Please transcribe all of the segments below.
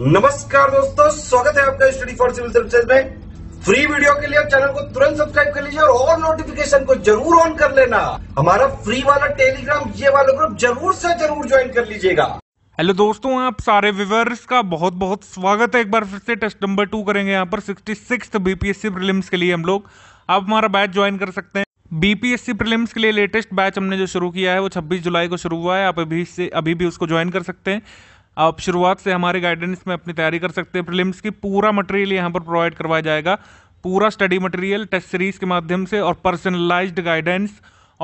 नमस्कार दोस्तों स्वागत है आपका स्टडी फॉर सिविल सर्विसेज में फ्री वीडियो के लिए चैनल को तुरंत सब्सक्राइब कर लीजिए और, और नोटिफिकेशन को जरूर ऑन कर लेना हमारा फ्री वाला टेलीग्राम ये वाला ग्रुप जरूर से जरूर ज्वाइन कर लीजिएगा हेलो दोस्तों आप सारे विवर्स का बहुत बहुत स्वागत है एक बार फिर से टेस्ट नंबर टू करेंगे यहाँ पर सिक्सटी सिक्स बीपीएससी प्रिलिम्स के लिए हम लोग आप हमारा बैच ज्वाइन कर सकते हैं बीपीएससी प्रीलिम्स के लिए लेटेस्ट बैच हमने जो शुरू किया है वो 26 जुलाई को शुरू हुआ है आप अभी से अभी भी उसको ज्वाइन कर सकते हैं आप शुरुआत से हमारे गाइडेंस में अपनी तैयारी कर सकते हैं प्रिलिम्स की पूरा मटेरियल यहाँ पर प्रोवाइड करवाया जाएगा पूरा स्टडी मटेरियल टेस्ट सीरीज के माध्यम से और पर्सनलाइज्ड गाइडेंस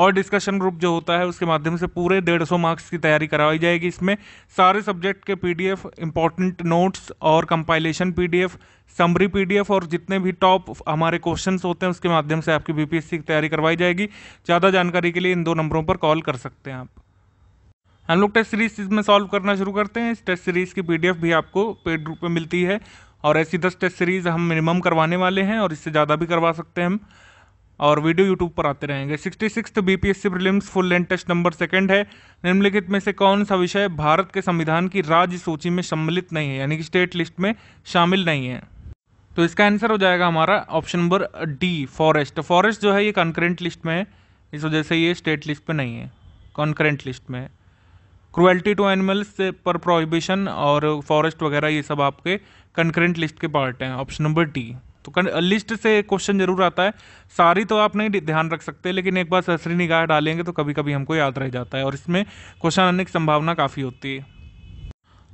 और डिस्कशन ग्रुप जो होता है उसके माध्यम से पूरे डेढ़ सौ मार्क्स की तैयारी करवाई जाएगी इसमें सारे सब्जेक्ट के एफ इंपॉर्टेंट नोट्स और कंपाइलेशन एफ समरी एफ और जितने भी टॉप हमारे क्वेश्चन होते हैं उसके माध्यम से आपकी सी की तैयारी करवाई जाएगी ज़्यादा जानकारी के लिए इन दो नंबरों पर कॉल कर सकते हैं आप हम लोग टेस्ट सीरीज इसमें सॉल्व करना शुरू करते हैं इस टेस्ट सीरीज़ की पीडीएफ भी आपको पेड रूप में मिलती है और ऐसी दस टेस्ट सीरीज़ हम मिनिमम करवाने वाले हैं और इससे ज़्यादा भी करवा सकते हैं हम और वीडियो यूट्यूब पर आते रहेंगे sixty six B P S prelims full length test number second है निम्नलिखित में से कौन सा विषय भारत के संविधान की राज्य सूची में सम्मिलित नहीं है यानी कि स्टेट लिस्ट में शामिल नहीं है तो इसका आंसर हो जाएगा हमारा option number D forest forest जो है ये कॉन्करेंट लिस्ट में है इस वजह से ये स्टेट लिस्ट पर नहीं है कॉन्करेंट लिस्ट में है क्रुएल्टी टू एनिमल्स पर प्रोहिबिशन और फॉरेस्ट वगैरह ये सब आपके कंकरेंट लिस्ट के पार्ट हैं ऑप्शन नंबर डी तो लिस्ट से क्वेश्चन जरूर आता है सारी तो आप नहीं ध्यान रख सकते लेकिन एक बार सरसरी निगाह डालेंगे तो कभी कभी हमको याद रह जाता है और इसमें क्वेश्चन आने की संभावना काफ़ी होती है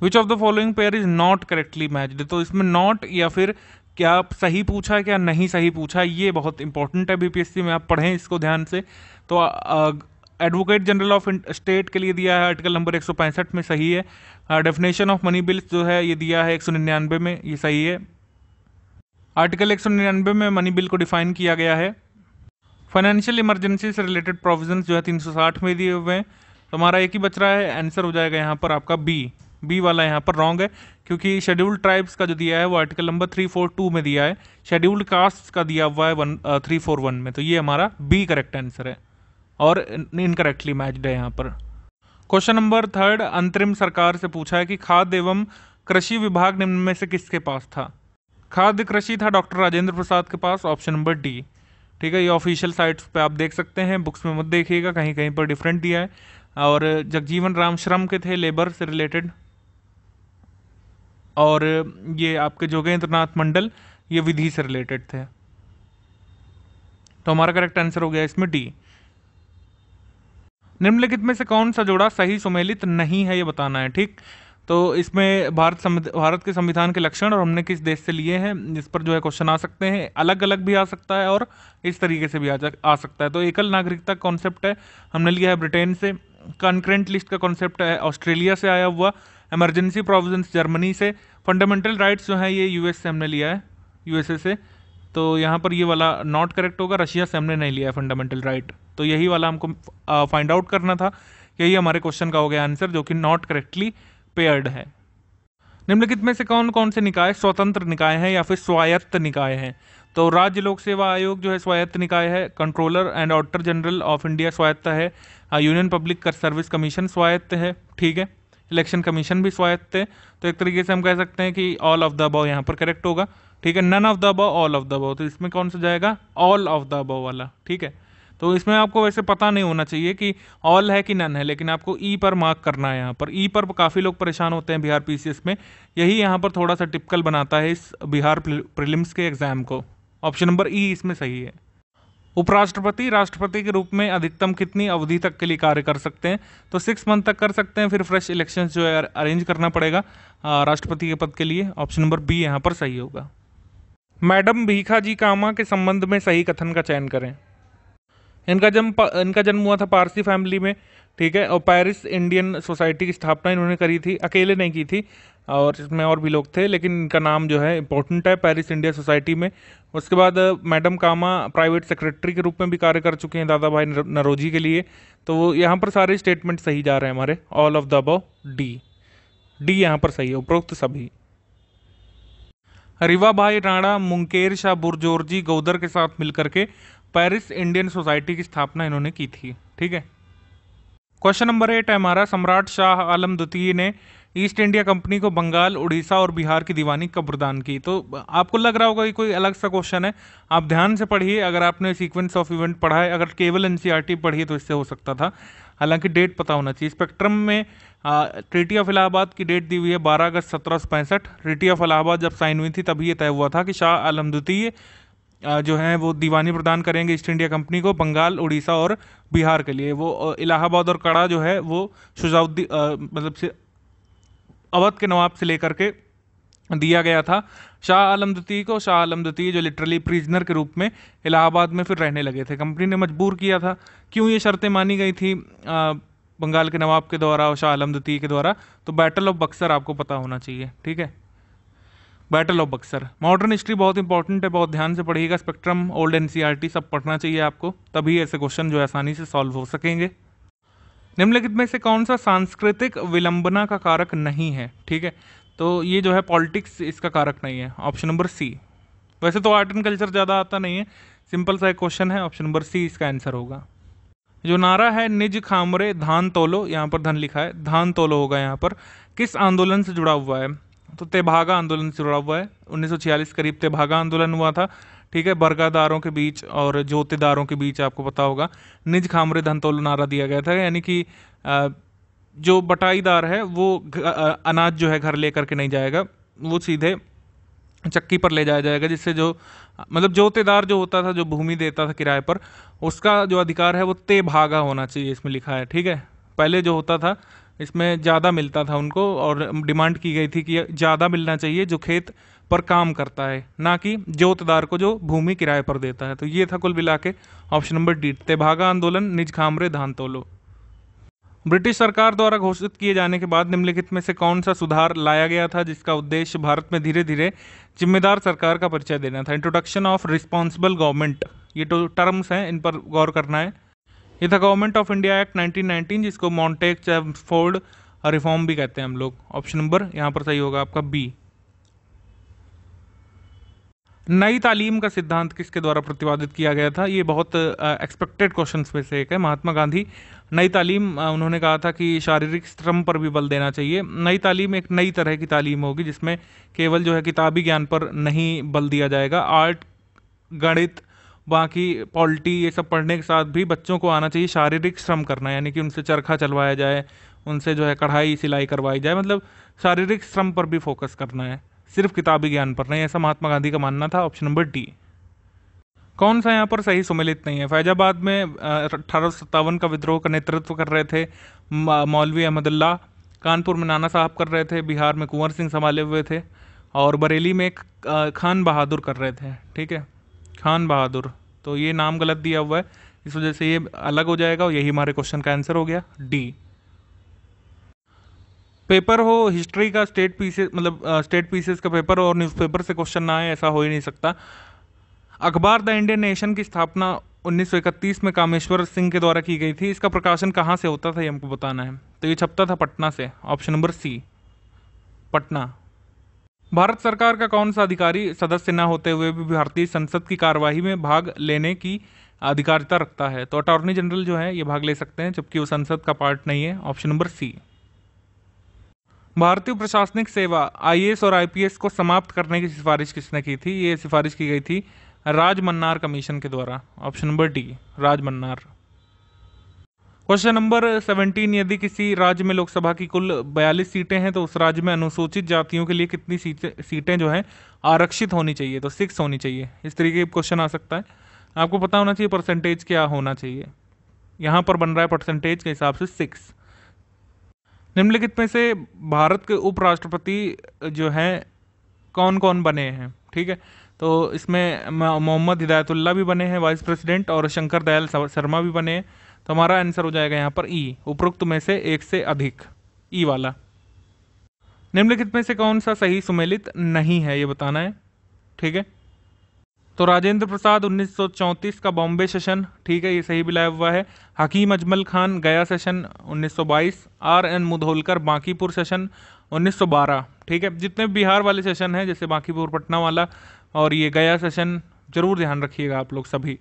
which of the following pair is not correctly matched तो इसमें नॉट या फिर क्या सही पूछा है क्या नहीं सही पूछा ये बहुत इंपॉर्टेंट है बीपीएससी में आप पढ़ें इसको ध्यान से तो आ, आ, एडवोकेट जनरल ऑफ स्टेट के लिए दिया है आर्टिकल नंबर एक में सही है हाँ, डेफिनेशन ऑफ मनी बिल्स जो है ये दिया है एक में ये सही है आर्टिकल एक में मनी बिल को डिफाइन किया गया है फाइनेंशियल इमरजेंसी से रिलेटेड प्रोविजन जो है 360 में दिए हुए हैं तो हमारा एक ही बच रहा है आंसर हो जाएगा यहाँ पर आपका बी बी वाला यहाँ पर रॉन्ग है क्योंकि शेड्यूल्ड ट्राइब्स का जो दिया है वो article number three four two में दिया है शेड्यूल्ड कास्ट का दिया हुआ है वन थ्री फोर वन में तो ये हमारा बी करेक्ट आंसर है और इनकरेक्टली मैच्ड है यहाँ पर क्वेश्चन नंबर थर्ड अंतरिम सरकार से पूछा है कि खाद्य एवं कृषि विभाग निम्न में से किसके पास था खाद्य कृषि था डॉक्टर राजेंद्र प्रसाद के पास ऑप्शन नंबर डी ठीक है ये ऑफिशियल साइट्स पे आप देख सकते हैं बुक्स में मत देखिएगा कहीं कहीं पर डिफरेंट दिया है और जगजीवन राम श्रम के थे लेबर से रिलेटेड और ये आपके जोगेंद्र नाथ मंडल ये विधि से रिलेटेड थे तो हमारा करेक्ट आंसर हो गया इसमें डी निम्नलिखित में से कौन सा जोड़ा सही सुमेलित नहीं है ये बताना है ठीक तो इसमें भारत भारत के संविधान के लक्षण और हमने किस देश से लिए हैं जिस पर जो है क्वेश्चन आ सकते हैं अलग अलग भी आ सकता है और इस तरीके से भी आ, आ सकता है तो एकल नागरिकता कॉन्सेप्ट है हमने लिया है ब्रिटेन से कंक्रेंट लिस्ट का कॉन्सेप्ट है ऑस्ट्रेलिया से आया हुआ एमरजेंसी प्रोविजन जर्मनी से फंडामेंटल राइट्स जो है ये यूएस से हमने लिया है यूएसए से तो यहाँ पर ये वाला नॉट करेक्ट होगा रशिया से हमने नहीं लिया फंडामेंटल राइट तो यही वाला हमको फाइंड आउट करना था यही हमारे क्वेश्चन का हो गया आंसर जो कि नॉट करेक्टली पेयर्ड है निम्नलिखित में से कौन कौन से निकाय स्वतंत्र निकाय हैं या फिर स्वायत्त निकाय हैं तो राज्य लोक सेवा आयोग जो है स्वायत्त निकाय है controller and auditor general of India स्वायत्त है यूनियन पब्लिक सर्विस कमीशन स्वायत्त है ठीक है इलेक्शन कमीशन भी स्वायत्त है तो एक तरीके से हम कह सकते हैं कि ऑल ऑफ द अबाव यहाँ पर करेक्ट होगा ठीक है none of the above all of the above तो इसमें कौन सा जाएगा ऑल ऑफ द अब वाला ठीक है तो इसमें आपको वैसे पता नहीं होना चाहिए कि ऑल है कि नन है लेकिन आपको ई e पर मार्क करना है यहाँ पर ई e पर काफ़ी लोग परेशान होते हैं बिहार पीसीएस में यही यहाँ पर थोड़ा सा टिपिकल बनाता है इस बिहार प्रिलिम्स के एग्ज़ाम को ऑप्शन नंबर ई इसमें सही है उपराष्ट्रपति राष्ट्रपति के रूप में अधिकतम कितनी अवधि तक के लिए कार्य कर सकते हैं तो सिक्स मंथ तक कर सकते हैं फिर फ्रेश इलेक्शंस जो है अरेंज करना पड़ेगा राष्ट्रपति के पद के लिए ऑप्शन नंबर बी यहाँ पर सही होगा मैडम भीखा जी कामा के संबंध में सही कथन का चयन करें इनका जन्म इनका जन्म हुआ था पारसी फैमिली में ठीक है और पेरिस इंडियन सोसाइटी की स्थापना इन्होंने करी थी अकेले नहीं की थी और इसमें और भी लोग थे लेकिन इनका नाम जो है इंपॉर्टेंट है पेरिस इंडिया सोसाइटी में उसके बाद मैडम कामा प्राइवेट सेक्रेटरी के रूप में भी कार्य कर चुके हैं दादा भाई नरोजी के लिए तो वो यहाँ पर सारे स्टेटमेंट सही जा रहे हैं हमारे all of the above D D यहाँ पर सही है उपरोक्त सभी रिवा भाई राणा मुंकेर शाह बुरजोर्जी गौदर के साथ मिलकर के पेरिस इंडियन सोसाइटी की स्थापना इन्होंने की थी ठीक है क्वेश्चन नंबर एट है हमारा सम्राट शाह आलम द्वितीय ने ईस्ट इंडिया कंपनी को बंगाल उड़ीसा और बिहार की दीवानी कब प्रदान की तो आपको लग रहा होगा कि कोई अलग सा क्वेश्चन है आप ध्यान से पढ़िए अगर आपने सीक्वेंस ऑफ इवेंट पढ़ा है अगर केवल e एन है तो इससे हो सकता था हालांकि डेट पता होना चाहिए स्पेक्ट्रम में ट्रीटी ऑफ इलाहाबाद की डेट दी हुई है बारह अगस्त सत्रह सौ पैंसठ ट्रीटी ऑफ इलाहाबाद जब साइन हुई थी तभी यह तय हुआ था कि शाह आलम द्वितीय जो है वो दीवानी प्रदान करेंगे ईस्ट इंडिया कंपनी को बंगाल उड़ीसा और बिहार के लिए वो इलाहाबाद और कड़ा जो है वो शुजाउद्दीन मतलब से अवध के नवाब से लेकर के दिया गया था शाह आलम द्वितीय को शाह आलम द्वितीय जो लिटरली प्रिजनर के रूप में इलाहाबाद में फिर रहने लगे थे कंपनी ने मजबूर किया था क्यों ये शर्तें मानी गई थी आ, बंगाल के नवाब के द्वारा और शाह आलम द्वितीय के द्वारा तो बैटल ऑफ बक्सर आपको पता होना चाहिए ठीक है battle of Buxar modern history बहुत इंपॉर्टेंट है बहुत ध्यान से पढ़िएगा स्पेक्ट्रम ओल्ड एन सब पढ़ना चाहिए आपको तभी ऐसे क्वेश्चन जो आसानी से सॉल्व हो सकेंगे निम्नलिखित में से कौन सा सांस्कृतिक विलंबना का कारक नहीं है ठीक है तो ये जो है पॉलिटिक्स इसका कारक नहीं है ऑप्शन नंबर सी वैसे तो आर्ट एंड कल्चर ज़्यादा आता नहीं है सिंपल सा एक क्वेश्चन है ऑप्शन नंबर सी इसका आंसर होगा जो नारा है निज खामरे धान तोलो यहाँ पर धन लिखा है धान तोलो होगा यहाँ पर किस आंदोलन से जुड़ा हुआ है तो तेभागा आंदोलन से जुड़ा हुआ है 1946 करीब तेभागा आंदोलन हुआ था ठीक है बरगादारों के बीच और जोतेदारों के बीच आपको पता होगा निज खामरे धन तोलो नारा दिया गया था यानी कि जो बटाईदार है वो अनाज जो है घर लेकर के नहीं जाएगा वो सीधे चक्की पर ले जाया जाएगा जिससे जो मतलब जोतेदार जो होता था जो भूमि देता था किराए पर उसका जो अधिकार है वो ते भागा होना चाहिए इसमें लिखा है ठीक है पहले जो होता था इसमें ज़्यादा मिलता था उनको और डिमांड की गई थी कि ज़्यादा मिलना चाहिए जो खेत पर काम करता है ना कि जोतदार को जो भूमि किराए पर देता है तो ये था कुल मिला के ऑप्शन नंबर डी तेभागा आंदोलन निज खामरे धान तोलो ब्रिटिश सरकार द्वारा घोषित किए जाने के बाद निम्नलिखित में से कौन सा सुधार लाया गया था जिसका उद्देश्य भारत में धीरे धीरे जिम्मेदार सरकार का परिचय देना था इंट्रोडक्शन ऑफ रिस्पॉन्सिबल गवर्नमेंट ये तो टर्म्स हैं इन पर गौर करना है ये था गवर्नमेंट ऑफ इंडिया एक्ट 1919 जिसको मॉन्टेक चैम्सफोर्ड रिफॉर्म भी कहते हैं हम लोग ऑप्शन नंबर यहाँ पर सही होगा आपका बी नई तालीम का सिद्धांत किसके द्वारा प्रतिपादित किया गया था ये बहुत एक्सपेक्टेड क्वेश्चन में से एक है महात्मा गांधी नई तालीम उन्होंने कहा था कि शारीरिक श्रम पर भी बल देना चाहिए नई तालीम एक नई तरह की तालीम होगी जिसमें केवल जो है किताबी ज्ञान पर नहीं बल दिया जाएगा आर्ट गणित बाकी पॉलिटी ये सब पढ़ने के साथ भी बच्चों को आना चाहिए शारीरिक श्रम करना यानी कि उनसे चरखा चलवाया जाए उनसे जो है कढ़ाई सिलाई करवाई जाए मतलब शारीरिक श्रम पर भी फोकस करना है सिर्फ किताबी ज्ञान पर नहीं ऐसा महात्मा गांधी का मानना था ऑप्शन नंबर डी कौन सा यहाँ पर सही सुमिलित नहीं है फैजाबाद में अठारह का विद्रोह का नेतृत्व कर रहे थे मौलवी अहमदुल्ला कानपुर में नाना साहब कर रहे थे बिहार में कुंवर सिंह संभाले हुए थे और बरेली में खान बहादुर कर रहे थे ठीक है खान बहादुर तो ये नाम गलत दिया हुआ है इस वजह से ये अलग हो जाएगा और यही हमारे क्वेश्चन का आंसर हो गया डी पेपर हो हिस्ट्री का स्टेट पीसेस मतलब स्टेट पीसेस का पेपर और न्यूज़पेपर से क्वेश्चन ना आए ऐसा हो ही नहीं सकता अखबार द इंडियन नेशन की स्थापना 1931 में कामेश्वर सिंह के द्वारा की गई थी इसका प्रकाशन कहाँ से होता था ये हमको बताना है तो ये छपता था पटना से option number C Patna Bharat सरकार का कौन सा अधिकारी सदस्य न होते हुए भी भारतीय संसद की कार्यवाही में भाग लेने की अधिकारिता रखता है तो अटॉर्नी जनरल जो है ये भाग ले सकते हैं जबकि वो संसद का पार्ट नहीं है ऑप्शन नंबर सी भारतीय प्रशासनिक सेवा आईएएस और आईपीएस को समाप्त करने की सिफारिश किसने की थी ये सिफारिश की गई थी राज मन्नार कमीशन के द्वारा option number D Raj Mannar question number seventeen यदि किसी राज्य में लोकसभा की कुल बयालीस सीटें हैं तो उस राज्य में अनुसूचित जातियों के लिए कितनी सीटें सीटें जो हैं आरक्षित होनी चाहिए तो सिक्स होनी चाहिए इस तरीके का क्वेश्चन आ सकता है आपको पता होना चाहिए परसेंटेज क्या होना चाहिए यहाँ पर बन रहा है परसेंटेज के हिसाब से सिक्स निम्नलिखित में से भारत के उपराष्ट्रपति जो हैं कौन कौन बने हैं ठीक है तो इसमें मोहम्मद हिदायतुल्ला भी बने हैं वाइस प्रेसिडेंट और शंकर दयाल शर्मा भी बने तो हमारा आंसर हो जाएगा यहाँ पर ई e, उपरोक्त में से एक से अधिक ई e वाला निम्नलिखित में से कौन सा सही सुमेलित नहीं है ये बताना है ठीक है तो राजेंद्र प्रसाद 1934 का बॉम्बे सेशन ठीक है ये सही बिलाया हुआ है हकीम Ajmal Khan Gaya session 1922 R N Mudholkar Bankipur session 1912 ठीक है जितने बिहार वाले सेशन हैं जैसे बांकीपुर पटना वाला और ये गया सेशन जरूर ध्यान रखिएगा आप लोग सभी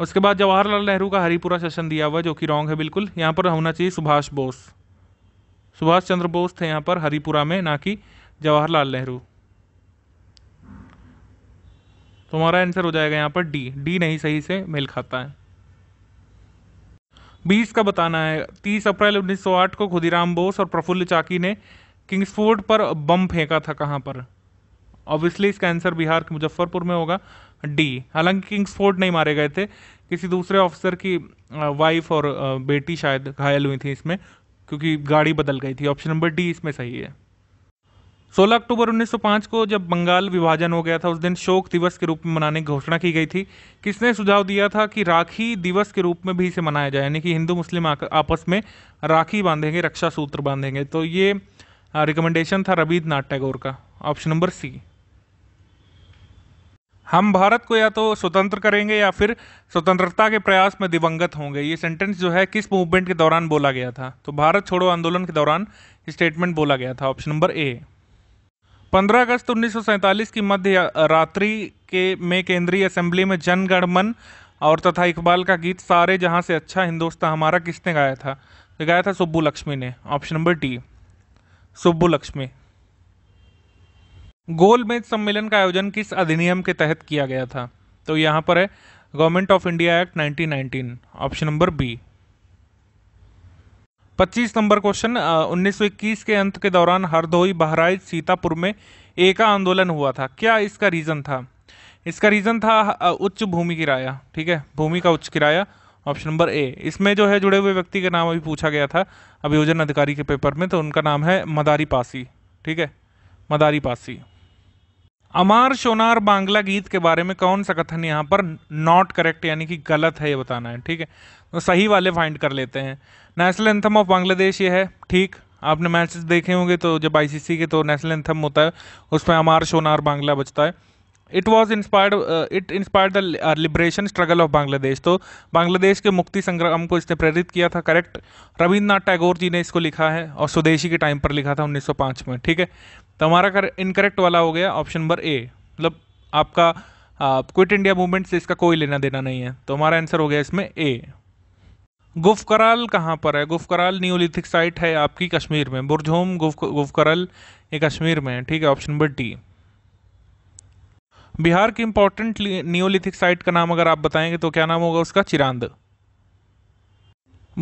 उसके बाद जवाहरलाल नेहरू का हरिपुरा सेशन दिया हुआ जो कि रॉन्ग है बिल्कुल यहाँ पर होना चाहिए सुभाष बोस सुभाष चंद्र बोस थे यहाँ पर हरिपुरा में ना कि जवाहरलाल नेहरू तो हमारा आंसर हो जाएगा यहाँ पर डी डी नहीं सही से मेल खाता है बीस का बताना है तीस अप्रैल 1908 को खुदीराम बोस और प्रफुल्ल चाकी ने किंग्सफोर्ड पर बम फेंका था कहाँ पर ऑब्वियसली इसका आंसर बिहार के मुजफ्फरपुर में होगा डी हालांकि किंग्स फोर्ड नहीं मारे गए थे किसी दूसरे ऑफिसर की वाइफ और बेटी शायद घायल हुई थी इसमें क्योंकि गाड़ी बदल गई थी ऑप्शन नंबर डी इसमें सही है 16 अक्टूबर 1905 को जब बंगाल विभाजन हो गया था उस दिन शोक दिवस के रूप में मनाने की घोषणा की गई थी किसने सुझाव दिया था कि राखी दिवस के रूप में भी इसे मनाया जाए यानी कि हिंदू मुस्लिम आपस में राखी बांधेंगे रक्षा सूत्र बांधेंगे तो ये रिकमेंडेशन था रबीन्द्रनाथ टैगोर का ऑप्शन नंबर सी हम भारत को या तो स्वतंत्र करेंगे या फिर स्वतंत्रता के प्रयास में दिवंगत होंगे ये सेंटेंस जो है किस मूवमेंट के दौरान बोला गया था तो भारत छोड़ो आंदोलन के दौरान स्टेटमेंट बोला गया था ऑप्शन नंबर ए 15 अगस्त उन्नीस की मध्य रात्रि के में केंद्रीय असेंबली में जनगणमन और तथा इकबाल का गीत सारे जहां से अच्छा हिंदुस्तान हमारा किसने गाया था तो गाया था सुब्बू लक्ष्मी ने option number D Subbu Lakshmi गोलमेज सम्मेलन का आयोजन किस अधिनियम के तहत किया गया था तो यहाँ पर है government of India act 1919 option number B 25 number question 1921 के अंत के दौरान हरदोई बहराइच सीतापुर में एका आंदोलन हुआ था क्या इसका रीज़न था इसका रीज़न था उच्च भूमि किराया ठीक है भूमि का उच्च किराया ऑप्शन नंबर ए इसमें जो है जुड़े हुए व्यक्ति का नाम अभी पूछा गया था अभियोजन अधिकारी के पेपर में तो उनका नाम है मदारी पासी ठीक है मदारी पासी अमार सोनार बांग्ला गीत के बारे में कौन सा कथन यहाँ पर नॉट करेक्ट यानी कि गलत है ये बताना है ठीक है तो सही वाले फाइंड कर लेते हैं नेशनल एंथम ऑफ बांग्लादेश ये है ठीक आपने मैचेस देखे होंगे तो जब आईसीसी के तो नेशनल एंथम होता है उसमें अमार सोनार बांग्ला बचता है it was inspired it inspired the liberation struggle of Bangladesh तो बांग्लादेश के मुक्ति संग्राम को इसने प्रेरित किया था करेक्ट रविन्द्रनाथ टैगोर जी ने इसको लिखा है और स्वदेशी के टाइम पर लिखा था 1905 में ठीक है तो हमारा इनकरेक्ट वाला हो गया ऑप्शन नंबर ए मतलब आपका क्विट इंडिया मूवमेंट से इसका कोई लेना देना नहीं है तो हमारा आंसर हो गया इसमें ए गुफ कराल कहाँ पर है गुफ कराल न्यूलिथिक साइट है आपकी कश्मीर में बुरझोम गुफ गुफ कराल ये कश्मीर में है ठीक है ऑप्शन नंबर डी बिहार की इंपॉर्टेंट नियोलिथिक साइट का नाम अगर आप बताएंगे तो क्या नाम होगा उसका चिरांद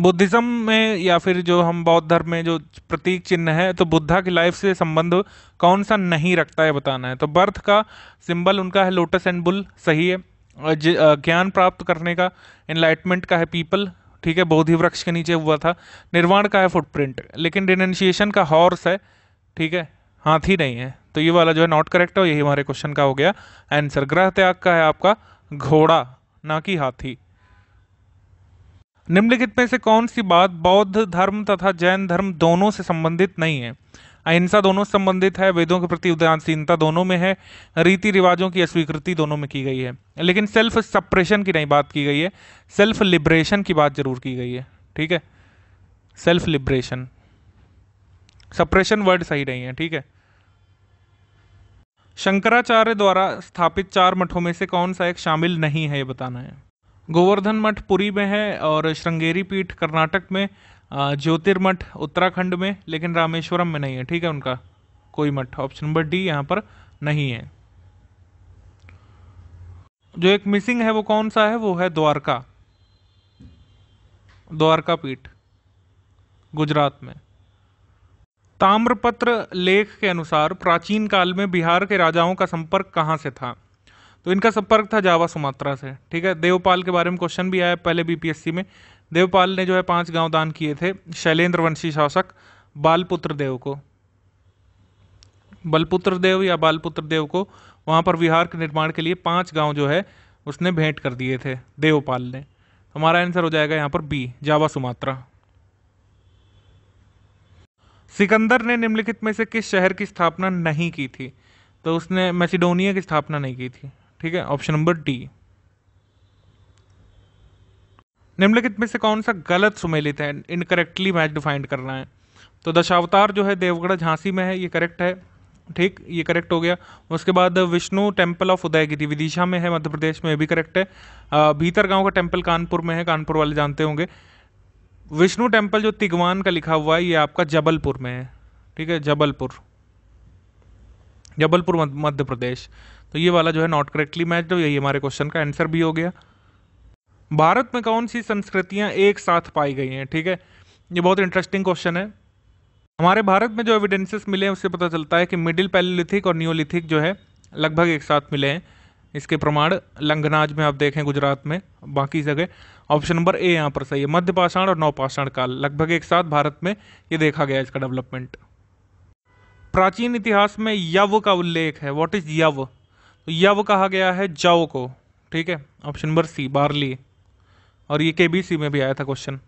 बुद्धिज़्म में या फिर जो हम बौद्ध धर्म में जो प्रतीक चिन्ह है तो बुद्धा की लाइफ से संबंध कौन सा नहीं रखता है बताना है तो बर्थ का सिंबल उनका है लोटस एंड बुल सही है ज्ञान प्राप्त करने का इनलाइटमेंट का है पीपल ठीक है बोधि वृक्ष के नीचे हुआ था निर्वाण का है फुटप्रिंट लेकिन रिनन्सिएशन का हॉर्स है ठीक है हाथी नहीं है तो ये वाला जो है नॉट करेक्ट है यही हमारे क्वेश्चन का हो गया आंसर ग्रह त्याग का है आपका घोड़ा ना कि हाथी निम्नलिखित में से कौन सी बात बौद्ध धर्म तथा जैन धर्म दोनों से संबंधित नहीं है अहिंसा दोनों से संबंधित है वेदों के प्रति उदासीनता दोनों में है रीति रिवाजों की अस्वीकृति दोनों में की गई है लेकिन सेल्फ सप्रेशन की नहीं बात की गई है सेल्फ लिबरेशन की बात जरूर की गई है ठीक है सेल्फ लिबरेशन सप्रेशन वर्ड सही नहीं है ठीक है शंकराचार्य द्वारा स्थापित चार मठों में से कौन सा एक शामिल नहीं है ये बताना है गोवर्धन मठ पुरी में है और श्रृंगेरी पीठ कर्नाटक में ज्योतिर्मठ उत्तराखंड में लेकिन रामेश्वरम में नहीं है ठीक है उनका कोई मठ ऑप्शन नंबर डी यहाँ पर नहीं है जो एक मिसिंग है वो कौन सा है वो है द्वारका द्वारका पीठ गुजरात में ताम्रपत्र लेख के अनुसार प्राचीन काल में बिहार के राजाओं का संपर्क कहाँ से था तो इनका संपर्क था जावा सुमात्रा से ठीक है देवपाल के बारे में क्वेश्चन भी आया पहले बीपीएससी में देवपाल ने जो है पांच गांव दान किए थे शैलेंद्र वंशी शासक बालपुत्र देव को बलपुत्र देव या बालपुत्र देव को वहां पर विहार के निर्माण के लिए पांच गांव जो है उसने भेंट कर दिए थे देवपाल ने तो हमारा आंसर हो जाएगा यहाँ पर बी जावा सुमात्रा सिकंदर ने निम्नलिखित में से किस शहर की स्थापना नहीं की थी तो उसने मैसिडोनिया की स्थापना नहीं की थी ठीक है ऑप्शन नंबर डी निम्नलिखित में से कौन सा गलत सुमेलित है इनकरेक्टली मैच डिफाइंड करना है तो दशावतार जो है देवगढ़ झांसी में है ये करेक्ट है ठीक ये करेक्ट हो गया उसके बाद विष्णु टेम्पल ऑफ उदयगिरी विदिशा में है मध्य प्रदेश में भी करेक्ट है भीतर गांव का टेम्पल कानपुर में है कानपुर वाले जानते होंगे विष्णु टेम्पल जो तिगवान का लिखा हुआ है ये आपका जबलपुर में है ठीक है जबलपुर जबलपुर मध्य प्रदेश तो ये वाला जो है नॉट करेक्टली मैच तो यही हमारे क्वेश्चन का आंसर भी हो गया भारत में कौन सी संस्कृतियां एक साथ पाई गई हैं ठीक है ये बहुत इंटरेस्टिंग क्वेश्चन है हमारे भारत में जो एविडेंसेस मिले हैं उससे पता चलता है कि मिडिल पैलोलिथिक और न्योलिथिक जो है लगभग एक साथ मिले हैं इसके प्रमाण लंगनाज में आप देखें गुजरात में बाकी जगह ऑप्शन नंबर ए यहाँ पर सही है मध्य पाषाण और नौपाषाण काल लगभग एक साथ भारत में ये देखा गया इसका डेवलपमेंट प्राचीन इतिहास में यव का उल्लेख है व्हाट इज यव तो यव कहा गया है जव को ठीक है ऑप्शन नंबर सी बार्ली और ये केबीसी में भी आया था क्वेश्चन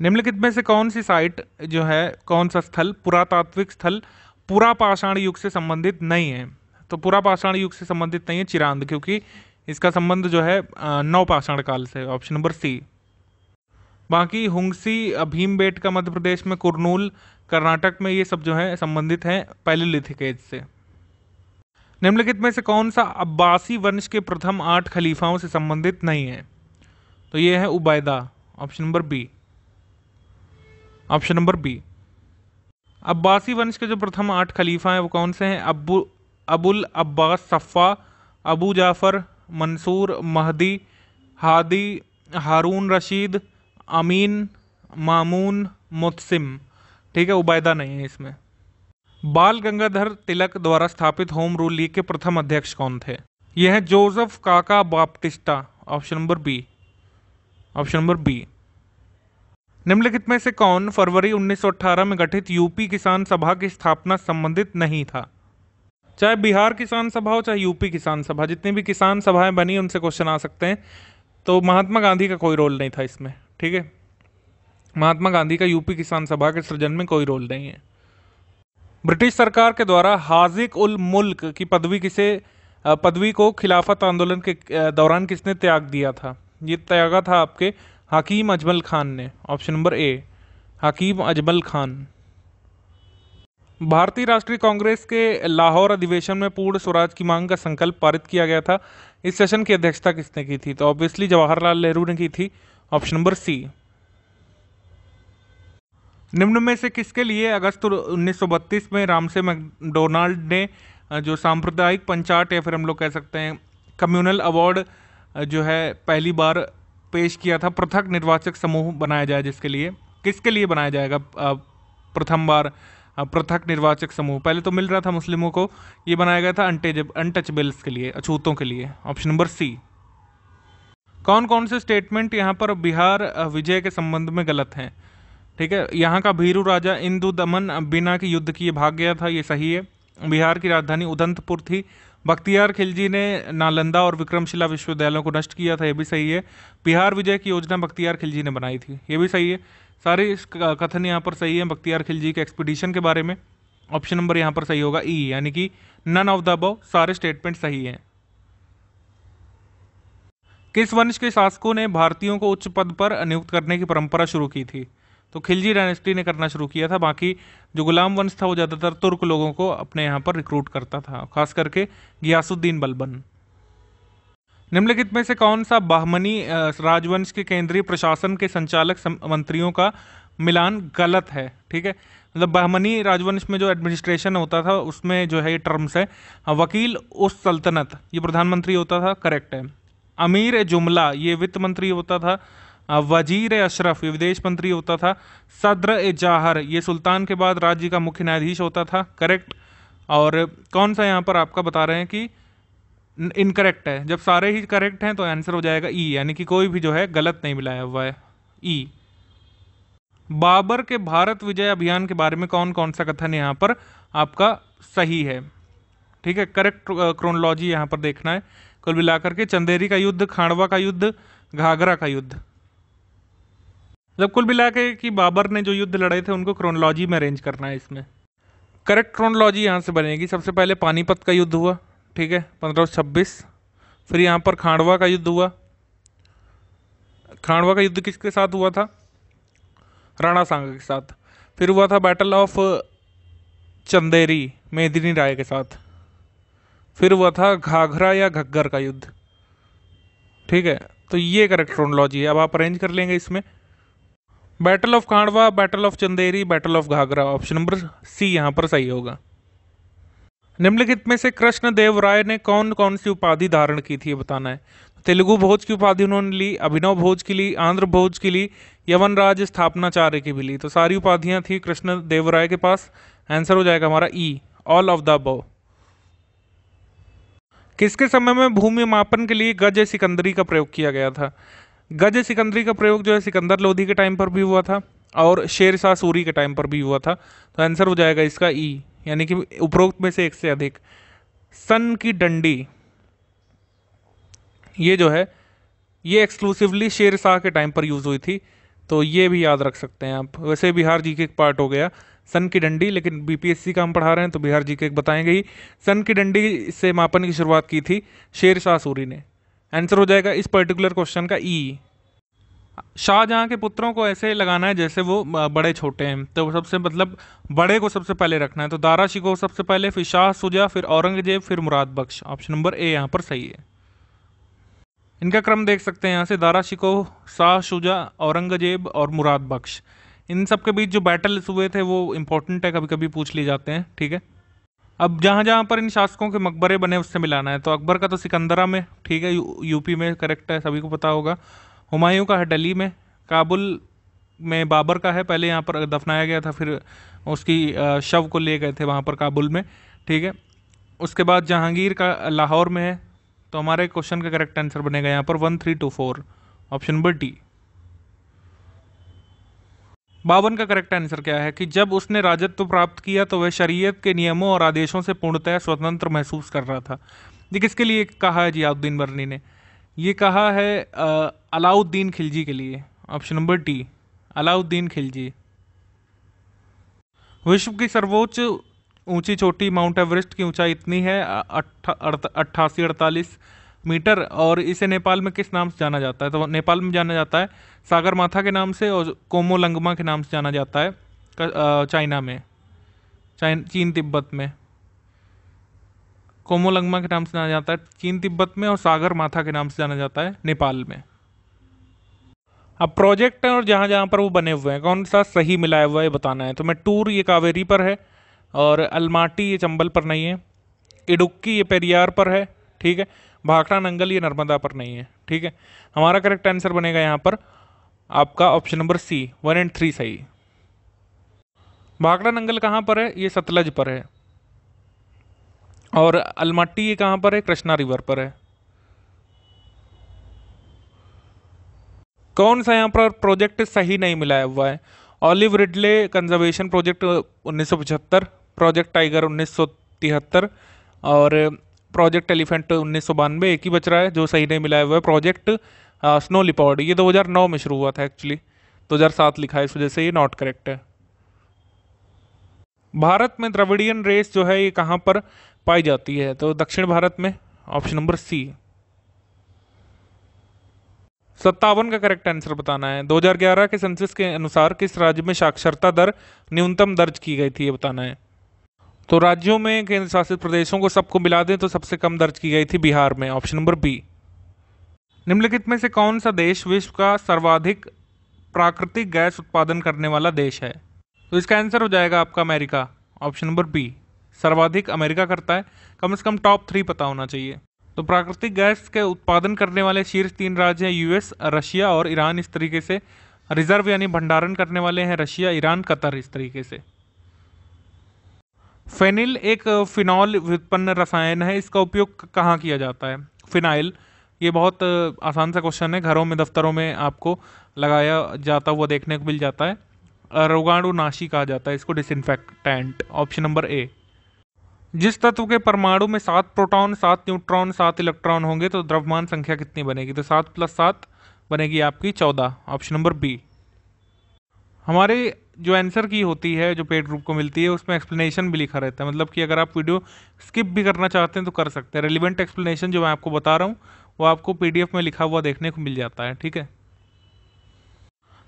निम्नलिखित में से कौन सी साइट जो है कौन सा स्थल पुरातात्विक स्थल पुरापाषाण युग से संबंधित नहीं है तो पुरापाषाण युग से संबंधित नहीं है चिरांद क्योंकि इसका संबंध जो है नवपाषाण काल से ऑप्शन नंबर सी बाकी हुंगसी भीमबेट का मध्य प्रदेश में कुरनूल कर्नाटक में ये सब जो है संबंधित हैं पहले एज से निम्नलिखित में से कौन सा अब्बासी वंश के प्रथम आठ खलीफाओं से संबंधित नहीं है तो ये है Ubaida option number B option number B अब्बासी वंश के जो प्रथम आठ खलीफा हैं वो कौन से हैं अबू अबुल अब्बास सफ़ा अबू जाफ़र मंसूर महदी हादी हारून रशीद अमीन मामून मुतसिम ठीक है उबायदा नहीं है इसमें बाल गंगाधर तिलक द्वारा स्थापित होम रूल लीग के प्रथम अध्यक्ष कौन थे यह है Joseph Kaka Baptista option number B option number B निम्नलिखित में से कौन फरवरी 1918 में गठित यूपी किसान सभा की स्थापना संबंधित नहीं था चाहे बिहार किसान सभा हो चाहे यूपी किसान सभा जितनी भी किसान सभाएं बनी उनसे क्वेश्चन आ सकते हैं तो महात्मा गांधी का कोई रोल नहीं था इसमें ठीक है महात्मा गांधी का यूपी किसान सभा के सृजन में कोई रोल नहीं है ब्रिटिश सरकार के द्वारा हाजिक उल मुल्क की पदवी किसे पदवी को खिलाफत आंदोलन के दौरान किसने त्याग दिया था ये त्यागा था आपके हकीम अजमल खान ने option number A Hakim Ajmal Khan भारतीय राष्ट्रीय कांग्रेस के लाहौर अधिवेशन में पूर्ण स्वराज की मांग का संकल्प पारित किया गया था इस सेशन की अध्यक्षता किसने की थी तो ऑब्वियसली जवाहरलाल नेहरू ने की थी ऑप्शन नंबर सी निम्न में से किसके लिए अगस्त 1932 में रामसे मैकडोनाल्ड ने जो सांप्रदायिक पंचायत या फिर हम लोग कह सकते हैं कम्युनल अवार्ड जो है पहली बार पेश किया था पृथक निर्वाचक समूह बनाया जाए जिसके लिए किसके लिए बनाया जाएगा प्रथम बार पृथक निर्वाचक समूह पहले तो मिल रहा था मुस्लिमों को ये बनाया गया था अनटेजब अनटचबल्स के लिए अछूतों के लिए ऑप्शन नंबर सी कौन कौन से स्टेटमेंट यहाँ पर बिहार विजय के संबंध में गलत हैं ठीक है यहाँ का भीरू राजा इंदु दमन बिना के युद्ध किए भाग गया था ये सही है बिहार की राजधानी उदंतपुर थी बख्तियार खिलजी ने नालंदा और विक्रमशिला विश्वविद्यालयों को नष्ट किया था यह भी सही है बिहार विजय की योजना बख्तियार खिलजी ने बनाई थी ये भी सही है सारे कथन यहाँ पर सही है बख्तियार खिलजी के एक्सपीडिशन के बारे में ऑप्शन नंबर यहाँ पर सही होगा ई e, यानी कि नन ऑफ द अबव सारे स्टेटमेंट सही हैं किस वंश के शासकों ने भारतीयों को उच्च पद पर नियुक्त करने की परंपरा शुरू की थी तो खिलजी डायनेस्टी ने करना शुरू किया था बाकी जो गुलाम वंश था वो ज़्यादातर तुर्क लोगों को अपने यहाँ पर रिक्रूट करता था खास करके गियासुद्दीन बलबन निम्नलिखित में से कौन सा बाहमनी राजवंश के केंद्रीय प्रशासन के संचालक मंत्रियों का मिलान गलत है ठीक है मतलब बहमनी राजवंश में जो एडमिनिस्ट्रेशन होता था उसमें जो है ये टर्म्स है वकील उस सल्तनत ये प्रधानमंत्री होता था करेक्ट है अमीर जुमला ये वित्त मंत्री होता था वजीर अशरफ ये विदेश मंत्री होता था सद्र ए जाहर ये सुल्तान के बाद राज्य का मुख्य न्यायाधीश होता था करेक्ट और कौन सा यहाँ पर आपका बता रहे हैं कि इनकरेक्ट है जब सारे ही करेक्ट हैं तो आंसर हो जाएगा ई e, यानी कि कोई भी जो है गलत नहीं मिलाया हुआ है ई e. बाबर के भारत विजय अभियान के बारे में कौन कौन सा कथन यहाँ पर आपका सही है ठीक है करेक्ट क्रोनोलॉजी यहाँ पर देखना है कुल मिलाकर के चंदेरी का युद्ध खांडवा का युद्ध घाघरा का युद्ध जब मतलब कुल मिला के कि बाबर ने जो युद्ध लड़े थे उनको क्रोनोलॉजी में अरेंज करना है इसमें करेक्ट क्रोनोलॉजी यहाँ से बनेगी सबसे पहले पानीपत का युद्ध हुआ ठीक है पंद्रह फिर यहाँ पर खांडवा का युद्ध हुआ खांडवा का युद्ध किसके साथ हुआ था राणा सांगा के साथ फिर हुआ था बैटल ऑफ चंदेरी मेदिनी राय के साथ फिर हुआ था घाघरा या घग्गर का युद्ध ठीक है तो ये करेक्ट क्रोनोलॉजी है अब आप अरेंज कर लेंगे इसमें battle of Khanwa battle of Chanderi battle of Ghaghra option number C यहाँ पर सही होगा निम्नलिखित में से कृष्ण देव राय ने कौन कौन सी उपाधि धारण की थी बताना है तेलुगु भोज की उपाधि उन्होंने ली अभिनव भोज की ली आंध्र भोज की ली यवन राज स्थापनाचार्य की भी ली तो सारी उपाधियां थी कृष्ण देव राय के पास आंसर हो जाएगा हमारा ई ऑल ऑफ द बो किसके समय में भूमि मापन के लिए गज सिकंदरी का प्रयोग किया गया था गज सिकंदरी का प्रयोग जो है सिकंदर लोधी के टाइम पर भी हुआ था और शेरशाह सूरी के टाइम पर भी हुआ था तो आंसर हो जाएगा इसका ई e। यानी कि उपरोक्त में से एक से अधिक सन की डंडी ये जो है ये एक्सक्लूसिवली शेर शाह के टाइम पर यूज़ हुई थी तो ये भी याद रख सकते हैं आप वैसे बिहार जी के एक पार्ट हो गया सन की डंडी लेकिन बीपीएससी का हम पढ़ा रहे हैं तो बिहार जी के एक बताएंगे ही सन की डंडी से मापन की शुरुआत की थी शेर शाह सूरी ने आंसर हो जाएगा इस पर्टिकुलर क्वेश्चन का ई e। शाहजहाँ के पुत्रों को ऐसे लगाना है जैसे वो बड़े छोटे हैं तो सबसे मतलब बड़े को सबसे पहले रखना है तो दारा शिको सबसे पहले फिर शाह सुजा फिर औरंगजेब फिर मुराद बख्श ऑप्शन नंबर ए यहाँ पर सही है इनका क्रम देख सकते हैं यहाँ से दारा शिको शाह सुजा औरंगजेब और मुराद बख्श इन सब के बीच जो बैटल हुए थे वो इम्पोर्टेंट है कभी कभी पूछ लिए जाते हैं ठीक है अब जहाँ जहाँ पर इन शासकों के मकबरे बने उससे मिलाना है तो अकबर का तो सिकंदरा में ठीक है यू, यूपी में करेक्ट है सभी को पता होगा हुमायूं का है दिल्ली में काबुल में बाबर का है पहले यहाँ पर दफनाया गया था फिर उसकी शव को ले गए थे वहाँ पर काबुल में ठीक है उसके बाद जहांगीर का लाहौर में है तो हमारे क्वेश्चन का करेक्ट आंसर बनेगा यहाँ पर one three two four option number D बावन का करेक्ट आंसर क्या है कि जब उसने राजत्व प्राप्त किया तो वह शरीयत के नियमों और आदेशों से पूर्णतः स्वतंत्र महसूस कर रहा था ये किसके लिए कहा है जियाउद्दीन बर्नी ने ये कहा है अलाउद्दीन खिलजी के लिए option number D Alauddin Khilji विश्व की सर्वोच्च ऊंची चोटी माउंट एवरेस्ट की ऊंचाई इतनी है अट्ठासी अड़तालीस मीटर और इसे नेपाल में किस नाम से जाना जाता है तो नेपाल में जाना जाता है सागर माथा के नाम से और कोमोलंगमा के नाम से जाना जाता है चाइना में चाइन चीन तिब्बत में कोमोलंगमा के नाम से जाना जाता है चीन तिब्बत में और सागर माथा के नाम से जाना जाता है नेपाल में अब प्रोजेक्ट हैं और जहाँ जहाँ पर वो बने हुए हैं कौन सा सही मिलाया हुआ है बताना है तो मैं टूर ये कावेरी पर है और अलमाटी ये चंबल पर नहीं है इडुक्की ये पेरियार पर है ठीक है भाखड़ा नंगल ये नर्मदा पर नहीं है ठीक है हमारा करेक्ट आंसर बनेगा यहाँ पर आपका option number C one and three सही भाखड़ा नंगल कहाँ पर है ये सतलज पर है और अलमट्टी ये कहाँ पर है कृष्णा रिवर पर है कौन सा यहाँ पर प्रोजेक्ट सही नहीं मिलाया हुआ है olive ridley conservation project 1975 project tiger 1973 और प्रोजेक्ट एलिफेंट उन्नीस एक ही बच रहा है जो सही नहीं मिलाया हुआ है प्रोजेक्ट स्नो लिपॉड ये 2009 में शुरू हुआ था एक्चुअली 2007 लिखा है इस वजह से ये नॉट करेक्ट है भारत में द्रविडियन रेस जो है ये कहाँ पर पाई जाती है तो दक्षिण भारत में ऑप्शन नंबर सी सत्तावन का करेक्ट आंसर बताना है 2011 के सेंसिस के अनुसार किस राज्य में साक्षरता दर न्यूनतम दर्ज की गई थी ये बताना है तो राज्यों में केंद्र शासित प्रदेशों को सबको मिला दें तो सबसे कम दर्ज की गई थी बिहार में ऑप्शन नंबर बी निम्नलिखित में से कौन सा देश विश्व का सर्वाधिक प्राकृतिक गैस उत्पादन करने वाला देश है तो इसका आंसर हो जाएगा आपका अमेरिका ऑप्शन नंबर बी सर्वाधिक अमेरिका करता है कम से कम टॉप थ्री पता होना चाहिए तो प्राकृतिक गैस के उत्पादन करने वाले शीर्ष तीन राज्य हैं यूएस रशिया और ईरान इस तरीके से रिजर्व यानी भंडारण करने वाले हैं रशिया ईरान कतर इस तरीके से फेनिल एक फिनॉल उत्पन्न रसायन है इसका उपयोग कहाँ किया जाता है फिनाइल ये बहुत आसान सा क्वेश्चन है घरों में दफ्तरों में आपको लगाया जाता हुआ देखने को मिल जाता है रोगाणुनाशी कहा जाता है इसको डिसइनफेक्टेंट ऑप्शन नंबर ए जिस तत्व के परमाणु में सात प्रोटॉन सात न्यूट्रॉन सात इलेक्ट्रॉन होंगे तो द्रव्यमान संख्या कितनी बनेगी तो सात प्लस सात बनेगी आपकी चौदह ऑप्शन नंबर बी हमारे जो आंसर की होती है जो पेड ग्रुप को मिलती है उसमें एक्सप्लेनेशन भी लिखा रहता है मतलब कि अगर आप वीडियो स्किप भी करना चाहते हैं तो कर सकते हैं रेलिवेंट एक्सप्लेनेशन जो मैं आपको बता रहा हूँ वो आपको पीडीएफ में लिखा हुआ देखने को मिल जाता है ठीक है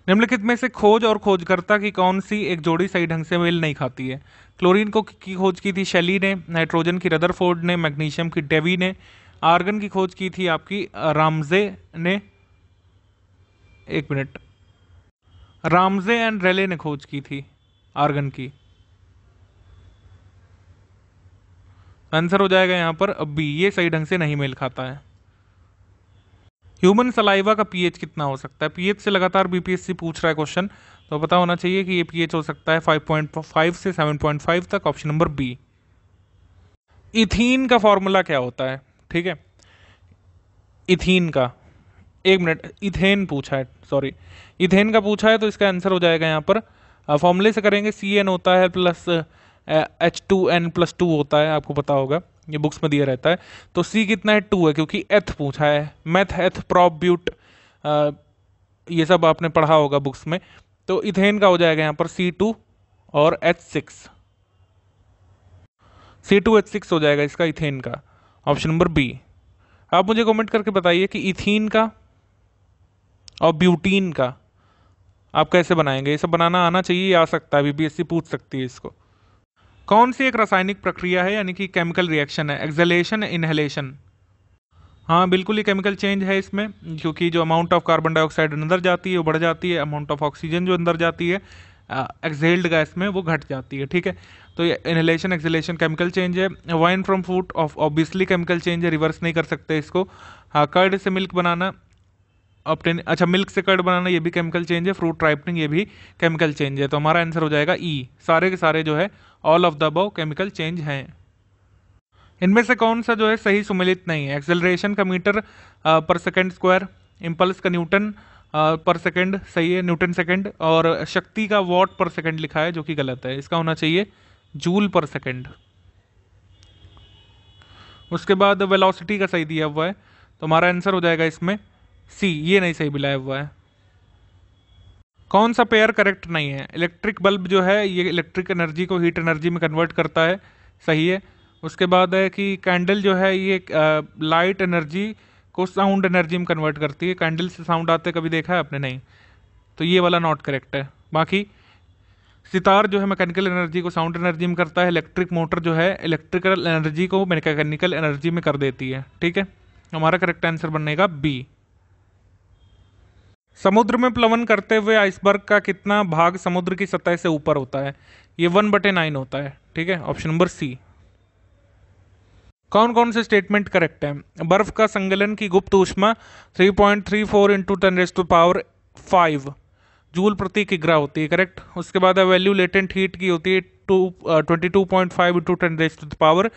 निम्नलिखित में से खोज और खोजकर्ता की कौन सी एक जोड़ी सही ढंग से मेल नहीं खाती है क्लोरीन को की खोज की थी शैली ने नाइट्रोजन की रदरफोर्ड ने मैग्नीशियम की डेवी ने आर्गन की खोज की थी आपकी रामजे ने एक मिनट रामजे एंड रेले ने खोज की थी आर्गन की आंसर हो जाएगा यहाँ पर बी ये सही ढंग से नहीं मेल खाता है ह्यूमन सलाइवा का पीएच कितना हो सकता है पीएच से लगातार बीपीएससी पूछ रहा है क्वेश्चन तो पता होना चाहिए कि ये पीएच हो सकता है 5.5 से 7.5 तक ऑप्शन नंबर बी इथीन का फॉर्मूला क्या होता है ठीक है इथीन का एक मिनट इथेन पूछा है सॉरी इथेन का पूछा है तो इसका आंसर हो जाएगा यहाँ पर फॉर्मूले से करेंगे सी एन होता है plus H two N plus two होता है आपको पता होगा ये बुक्स में दिया रहता है तो सी कितना है टू है क्योंकि एथ पूछा है मैथ एथ ब्यूट ये सब आपने पढ़ा होगा बुक्स में तो इथेन का हो जाएगा यहाँ पर सी टू और H six C two H six हो जाएगा इसका इथेन का ऑप्शन नंबर बी आप मुझे कमेंट करके बताइए कि इथीन का और ब्यूटीन का आप कैसे बनाएंगे ये सब बनाना आना चाहिए आ सकता है बीबीएससी पूछ सकती है इसको कौन सी एक रासायनिक प्रक्रिया है यानी कि केमिकल रिएक्शन है एक्जलेशन इनहेलेशन हाँ बिल्कुल ही केमिकल चेंज है इसमें क्योंकि जो अमाउंट ऑफ कार्बन डाइऑक्साइड अंदर जाती है वो बढ़ जाती है अमाउंट ऑफ ऑक्सीजन जो अंदर जाती है एक्जेल्ड गैस में वो घट जाती है ठीक है तो ये इनहेलेशन एक्सहेलेशन केमिकल चेंज है wine from food of obviously chemical change है रिवर्स नहीं कर सकते इसको हाँ कर्ड से मिल्क बनाना ऑप्टेन अच्छा मिल्क से कर्ड बनाना ये भी केमिकल चेंज है फ्रूट राइपनिंग ये भी केमिकल चेंज है तो हमारा आंसर हो जाएगा ई e। सारे के सारे जो है all of the above chemical change हैं इनमें से कौन सा जो है सही सुमिलित नहीं है एक्सेलरेशन का मीटर पर सेकेंड स्क्वायर इम्पल्स का न्यूटन पर सेकेंड सही है न्यूटन सेकेंड और शक्ति का वॉट पर सेकेंड लिखा है जो कि गलत है इसका होना चाहिए जूल पर सेकेंड उसके बाद वेलोसिटी का सही दिया हुआ है तो हमारा आंसर हो जाएगा इसमें सी ये नहीं सही मिलाया हुआ है कौन सा पेयर करेक्ट नहीं है इलेक्ट्रिक बल्ब जो है ये इलेक्ट्रिक एनर्जी को हीट एनर्जी में कन्वर्ट करता है सही है उसके बाद है कि कैंडल जो है ये लाइट एनर्जी को साउंड एनर्जी में कन्वर्ट करती है कैंडल से साउंड आते कभी देखा है आपने नहीं तो ये वाला नॉट करेक्ट है बाकी सितार जो है मैकेनिकल एनर्जी को साउंड एनर्जी में करता है इलेक्ट्रिक मोटर जो है इलेक्ट्रिकल एनर्जी को मैकेनिकल एनर्जी में कर देती है ठीक है हमारा करेक्ट आंसर बनेगा बी समुद्र में प्लवन करते हुए आइसबर्ग का कितना भाग समुद्र की सतह से ऊपर होता है ये वन बटे नाइन होता है ठीक है ऑप्शन नंबर सी कौन कौन से स्टेटमेंट करेक्ट है बर्फ का संगलन की गुप्त ऊष्मा 3.34 point three four into ten raise to power five joule प्रति किग्रा होती है करेक्ट उसके बाद वैल्यू लेटेंट हीट की होती है two twenty two point five into ten raise to power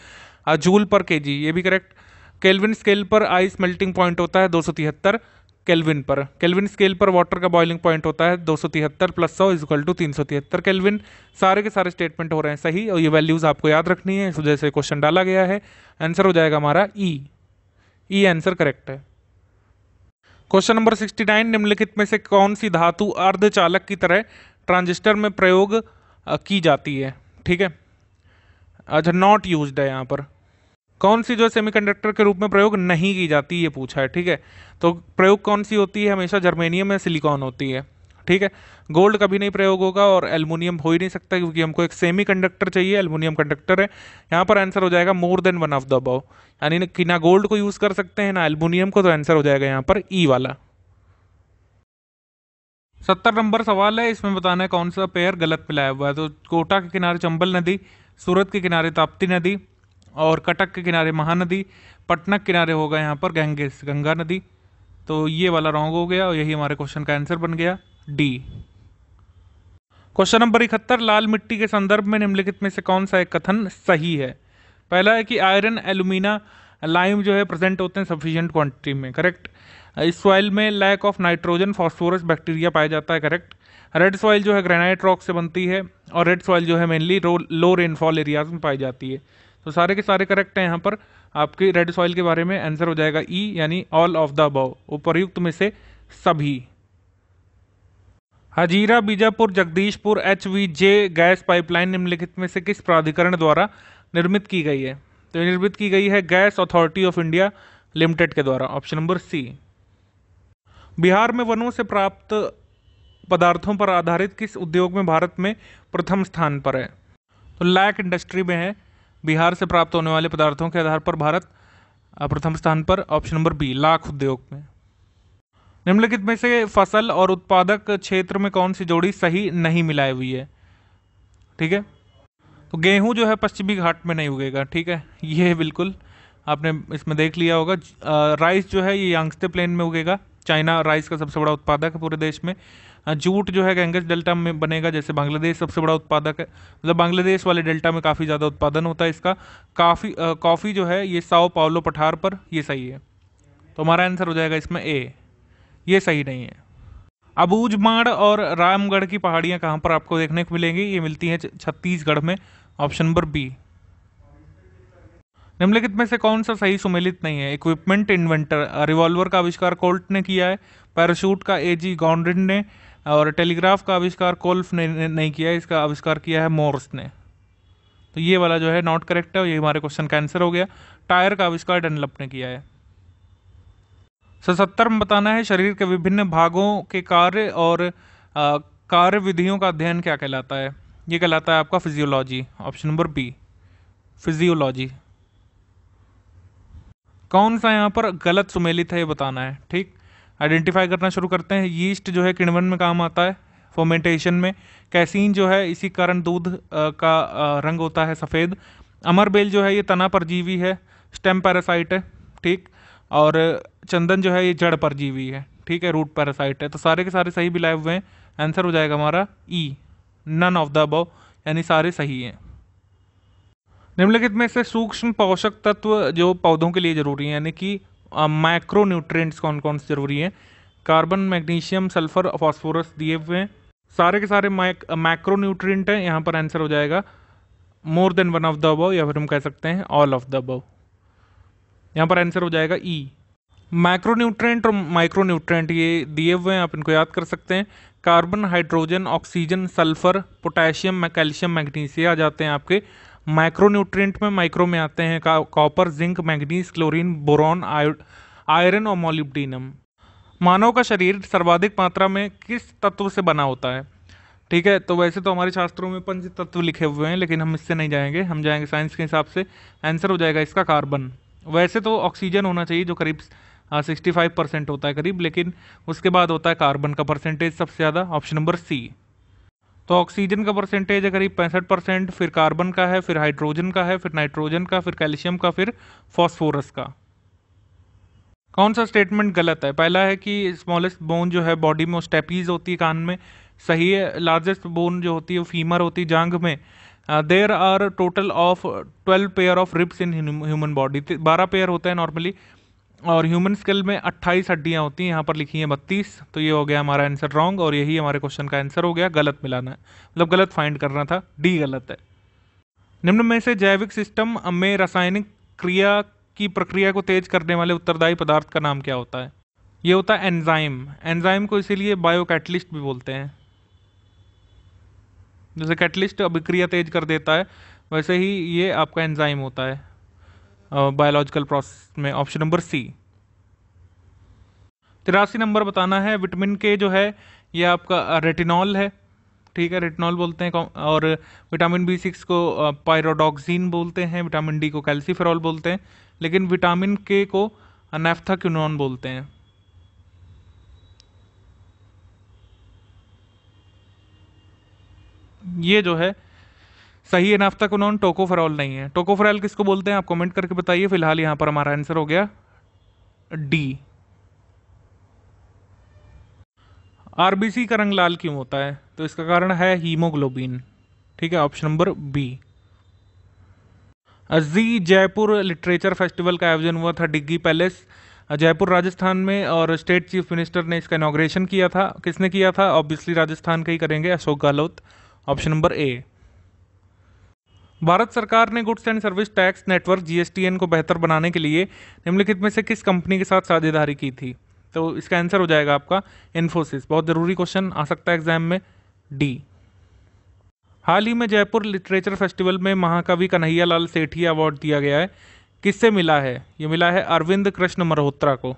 joule पर के ये भी करेक्ट केल्विन स्केल पर आइस मेल्टिंग पॉइंट होता है दो सौ तिहत्तर केल्विन पर केल्विन स्केल पर वाटर का बॉइलिंग पॉइंट होता है दो सौ तिहत्तर प्लस सौ इजक्ल टू तीन सौ तिहत्तर केल्विन सारे के सारे स्टेटमेंट हो रहे हैं सही और ये वैल्यूज़ आपको याद रखनी है इस वजह से क्वेश्चन डाला गया है आंसर हो जाएगा हमारा ई ई आंसर करेक्ट है क्वेश्चन नंबर सिक्सटी नाइन निम्नलिखित में से कौन सी धातु अर्धचालक की तरह ट्रांजिस्टर में प्रयोग की जाती है ठीक है अच्छा नॉट यूज है यहाँ पर कौन सी जो सेमीकंडक्टर के रूप में प्रयोग नहीं की जाती ये पूछा है ठीक है तो प्रयोग कौन सी होती है हमेशा जर्मेनियम या सिलिकॉन होती है ठीक है गोल्ड कभी नहीं प्रयोग होगा और एल्युमिनियम हो ही नहीं सकता क्योंकि हमको एक सेमी कंडक्टर चाहिए एल्युमिनियम कंडक्टर है यहाँ पर आंसर हो जाएगा more than one of the above यानी कि ना गोल्ड को यूज़ कर सकते हैं ना एल्युमिनियम को तो आंसर हो जाएगा यहाँ पर ई e वाला सत्तर नंबर सवाल है इसमें बताना है कौन सा पेयर गलत मिलाया हुआ है तो कोटा के किनारे चंबल नदी सूरत के किनारे ताप्ती नदी और कटक के किनारे महानदी पटना के किनारे होगा यहाँ पर गंगेस गंगा नदी तो ये वाला रॉन्ग हो गया और यही हमारे क्वेश्चन का आंसर बन गया डी क्वेश्चन नंबर इकहत्तर लाल मिट्टी के संदर्भ में निम्नलिखित में से कौन सा एक कथन सही है पहला है कि आयरन एलुमिना लाइम जो है प्रेजेंट होते हैं सफिशिएंट क्वांटिटी में करेक्ट इस सॉइल में lack of nitrogen phosphorus bacteria पाया जाता है करेक्ट रेड सॉइल जो है ग्रेनाइट रॉक से बनती है और रेड सॉइल जो है मेनली लो रेनफॉल एरियाज में पाई जाती है तो सारे के सारे करेक्ट हैं यहाँ पर आपके रेड सॉइल के बारे में आंसर हो जाएगा ई e, यानी ऑल ऑफ द अबव उपरयुक्त में से सभी Hazira Bijapur Jagdishpur H V J gas pipeline निम्नलिखित में से किस प्राधिकरण द्वारा निर्मित की गई है तो निर्मित की गई है gas authority of India limited के द्वारा ऑप्शन नंबर सी बिहार में वनों से प्राप्त पदार्थों पर आधारित किस उद्योग में भारत में प्रथम स्थान पर है तो लैक इंडस्ट्री में है बिहार से प्राप्त होने वाले पदार्थों के आधार पर भारत प्रथम स्थान पर ऑप्शन नंबर बी लाख उद्योग में निम्नलिखित में से फसल और उत्पादक क्षेत्र में कौन सी जोड़ी सही नहीं मिलाई हुई है ठीक है तो गेहूं जो है पश्चिमी घाट में नहीं उगेगा ठीक है ये बिल्कुल आपने इसमें देख लिया होगा राइस जो है ये यांगस्ते प्लेन में उगेगा चाइना राइस का सबसे बड़ा उत्पादक है पूरे देश में हाँ, जूट जो है गैंगज डेल्टा में बनेगा जैसे बांग्लादेश सबसे बड़ा उत्पादक है मतलब बांग्लादेश वाले डेल्टा में काफ़ी ज़्यादा उत्पादन होता है इसका काफ़ी कॉफ़ी जो है ये साओ पावलो पठार पर ये सही है तो हमारा आंसर हो जाएगा इसमें ए ये सही नहीं है अबूजमाड़ और रामगढ़ की पहाड़ियाँ कहाँ पर आपको देखने को मिलेंगी ये मिलती हैं छत्तीसगढ़ में ऑप्शन नंबर बी निम्नलिखित में से कौन सा सही सुमेलित नहीं है इक्विपमेंट इन्वेंटर रिवॉल्वर का आविष्कार कोल्ट ने किया है पैराशूट का एजी जी ने और टेलीग्राफ का आविष्कार कोल्फ ने नहीं किया इसका आविष्कार किया है मोर्स ने तो ये वाला जो है नॉट करेक्ट है ये हमारे क्वेश्चन का आंसर हो गया टायर का आविष्कार डेनलप ने किया है सत्तर में बताना है शरीर के विभिन्न भागों के कार्य और कार्य विधियों का अध्ययन क्या कहलाता है ये कहलाता है आपका physiology option number B physiology कौन सा यहाँ पर गलत सुमेलित है ये बताना है ठीक आइडेंटिफाई करना शुरू करते हैं यीस्ट जो है किण्वन में काम आता है फोमेंटेशन में कैसीन जो है इसी कारण दूध का रंग होता है सफ़ेद अमरबेल जो है ये तना परजीवी है स्टेम पैरासाइट है ठीक और चंदन जो है ये जड़ परजीवी है ठीक है रूट पैरासाइट है तो सारे के सारे सही मिलाए हुए हैं आंसर हो जाएगा हमारा E none of the above यानी सारे सही हैं निम्नलिखित में से सूक्ष्म पोषक तत्व जो पौधों के लिए जरूरी है यानी कि माइक्रो न्यूट्रिएंट्स कौन कौन से ज़रूरी हैं कार्बन मैग्नीशियम सल्फर फॉस्फोरस दिए हुए हैं सारे के सारे माइक माइक्रो न्यूट्रिएंट हैं यहाँ पर आंसर हो जाएगा more than one of the above या फिर हम कह सकते हैं ऑल ऑफ द अबव यहाँ पर आंसर हो जाएगा ई माइक्रो न्यूट्रेंट और माइक्रो न्यूट्रेंट ये दिए हुए हैं आप इनको याद कर सकते हैं carbon hydrogen oxygen sulphur potassium calcium magnesium आ जाते हैं आपके माइक्रो में माइक्रो में आते हैं copper zinc manganese chlorine boron iron और मोलिब्डिनम मानव का शरीर सर्वाधिक मात्रा में किस तत्व से बना होता है ठीक है तो वैसे तो हमारे शास्त्रों में पंच तत्व लिखे हुए हैं लेकिन हम इससे नहीं जाएंगे हम जाएंगे साइंस के हिसाब से आंसर हो जाएगा इसका कार्बन वैसे तो ऑक्सीजन होना चाहिए जो करीब सिक्सटी फाइव परसेंट होता है करीब लेकिन उसके बाद होता है कार्बन का परसेंटेज सबसे ज़्यादा ऑप्शन नंबर सी तो ऑक्सीजन का परसेंटेज है करीब पैंसठ परसेंट फिर कार्बन का है फिर हाइड्रोजन का है फिर नाइट्रोजन का फिर कैल्शियम का फिर फॉस्फोरस का कौन सा स्टेटमेंट गलत है पहला है कि स्मॉलेस्ट बोन जो है बॉडी में स्टेपीज होती है कान में सही है लार्जेस्ट बोन जो होती है वो फीमर होती है जांग में there are total of twelve pair of ribs in human body बारह पेयर होते हैं नॉर्मली और ह्यूमन स्केल में 28 हड्डियाँ होती हैं यहाँ पर लिखी हैं बत्तीस तो ये हो गया हमारा आंसर रॉन्ग और यही हमारे क्वेश्चन का आंसर हो गया गलत मिलाना है मतलब गलत फाइंड करना था डी गलत है निम्न में से जैविक सिस्टम में रासायनिक क्रिया की प्रक्रिया को तेज करने वाले उत्तरदायी पदार्थ का नाम क्या होता है ये होता है एंजाइम एंजाइम को इसीलिए बायो कैटलिस्ट भी बोलते हैं जैसे कैटलिस्ट अभिक्रिया तेज कर देता है वैसे ही ये आपका एंजाइम होता है बायोलॉजिकल प्रोसेस में ऑप्शन नंबर सी तिरासी नंबर बताना है विटामिन के जो है ये आपका रेटिनॉल है ठीक है रेटिनॉल बोलते हैं और विटामिन बी सिक्स को पायरोडॉक्सिन बोलते हैं विटामिन डी को कैल्सीफेरॉल बोलते हैं लेकिन विटामिन के को नेफ्थाक्यूनॉन बोलते हैं ये जो है सही एनाफ तक उन्होंने फरॉल नहीं है फरॉल किसको बोलते हैं आप कमेंट करके बताइए फिलहाल यहाँ पर हमारा आंसर हो गया डी आरबीसी का रंग लाल क्यों होता है तो इसका कारण है हीमोग्लोबिन ठीक है ऑप्शन नंबर बी जी जयपुर लिटरेचर फेस्टिवल का आयोजन हुआ था डिग्गी पैलेस जयपुर राजस्थान में और स्टेट चीफ मिनिस्टर ने इसका इनाग्रेशन किया था किसने किया था ऑब्वियसली राजस्थान का ही करेंगे Ashok Gehlot option number A Bharat सरकार ने goods and service tax network जी को बेहतर बनाने के लिए निम्नलिखित में से किस कंपनी के साथ साझेदारी की थी तो इसका आंसर हो जाएगा आपका इन्फोसिस बहुत ज़रूरी क्वेश्चन आ सकता है एग्जाम में डी हाल ही में जयपुर लिटरेचर फेस्टिवल में महाकवि कन्हैया लाल सेठी अवार्ड दिया गया है किससे मिला है ये मिला है अरविंद कृष्ण मल्होत्रा को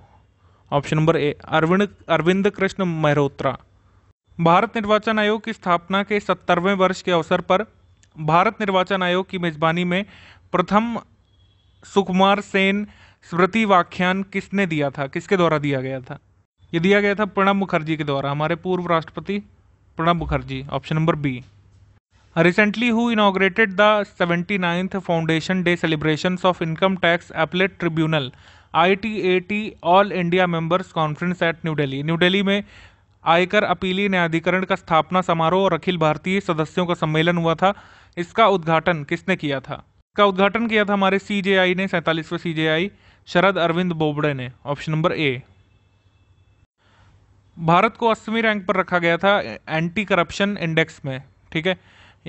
option number A Arvind Arvind Krishna Malhotra Bharat निर्वाचन आयोग की स्थापना के सत्तरवें वर्ष के अवसर पर भारत निर्वाचन आयोग की मेजबानी में प्रथम सुकुमार सेन स्मृति व्याख्यान किसने दिया था किसके द्वारा दिया गया था यह दिया गया था प्रणब मुखर्जी के द्वारा हमारे पूर्व राष्ट्रपति Pranab Mukherjee option number B recently who inaugurated the seventy ninth foundation day celebration of income tax appellate tribunal I T A T all India members conference at New Delhi New Delhi में आयकर अपीली न्यायाधिकरण का स्थापना समारोह और अखिल भारतीय सदस्यों का सम्मेलन हुआ था इसका उद्घाटन किसने किया था इसका उद्घाटन किया था हमारे सी ने सैंतालीसवें सी शरद अरविंद बोबड़े ने ऑप्शन नंबर ए भारत को अस्सवीं रैंक पर रखा गया था एंटी करप्शन इंडेक्स में ठीक है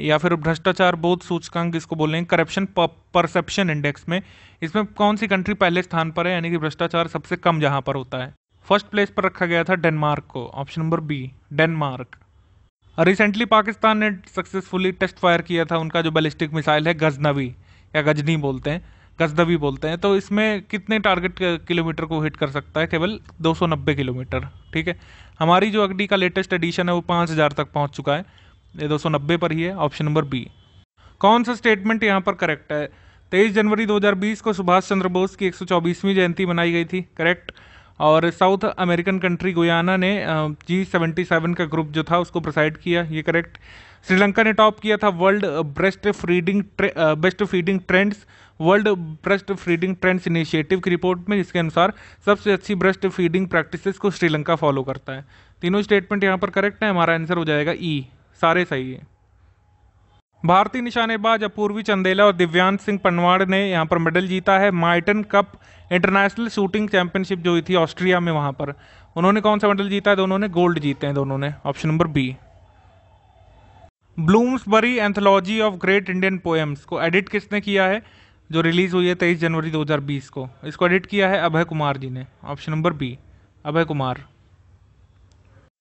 या फिर भ्रष्टाचार बोध सूचकांक इसको बोल रहे करप्शन परसेप्शन इंडेक्स में इसमें कौन सी कंट्री पहले स्थान पर है यानी कि भ्रष्टाचार सबसे कम जहां पर होता है फर्स्ट प्लेस पर रखा गया था डेनमार्क को option number B Denmark recently Pakistan ने सक्सेसफुली टेस्ट फायर किया था उनका जो बैलिस्टिक मिसाइल है गजनवी या गजनी बोलते हैं गजनवी बोलते हैं तो इसमें कितने टारगेट किलोमीटर को हिट कर सकता है केवल 290 किलोमीटर ठीक है हमारी जो अगडी का लेटेस्ट एडिशन है वो 5000 तक पहुंच चुका है ये 290 पर ही है ऑप्शन नंबर बी कौन सा स्टेटमेंट यहाँ पर करेक्ट है तेईस जनवरी 2020 को सुभाष चंद्र बोस की एक जयंती मनाई गई थी करेक्ट और साउथ अमेरिकन कंट्री गुयाना ने जी सेवेंटी सेवन का ग्रुप जो था उसको प्रिसाइड किया ये करेक्ट श्रीलंका ने टॉप किया था world breastfeeding best feeding trends world breastfeeding trends initiative की रिपोर्ट में जिसके अनुसार सबसे अच्छी ब्रेस्ट फीडिंग प्रैक्टिसेस को श्रीलंका फॉलो करता है तीनों स्टेटमेंट यहाँ पर करेक्ट है हमारा आंसर हो जाएगा ई e. सारे सही है भारतीय निशानेबाज अपूर्वी चंदेला और दिव्यांश सिंह पनवाड़ ने यहाँ पर मेडल जीता है Meyton cup international shooting championship जो हुई थी ऑस्ट्रिया में वहाँ पर उन्होंने कौन सा मेडल जीता है दोनों ने गोल्ड जीते हैं दोनों ने option number B Bloomsbury anthology of great Indian poems को एडिट किसने किया है जो रिलीज हुई है तेईस जनवरी दो को इसको एडिट किया है अभय कुमार जी ने option number B Abhay Kumar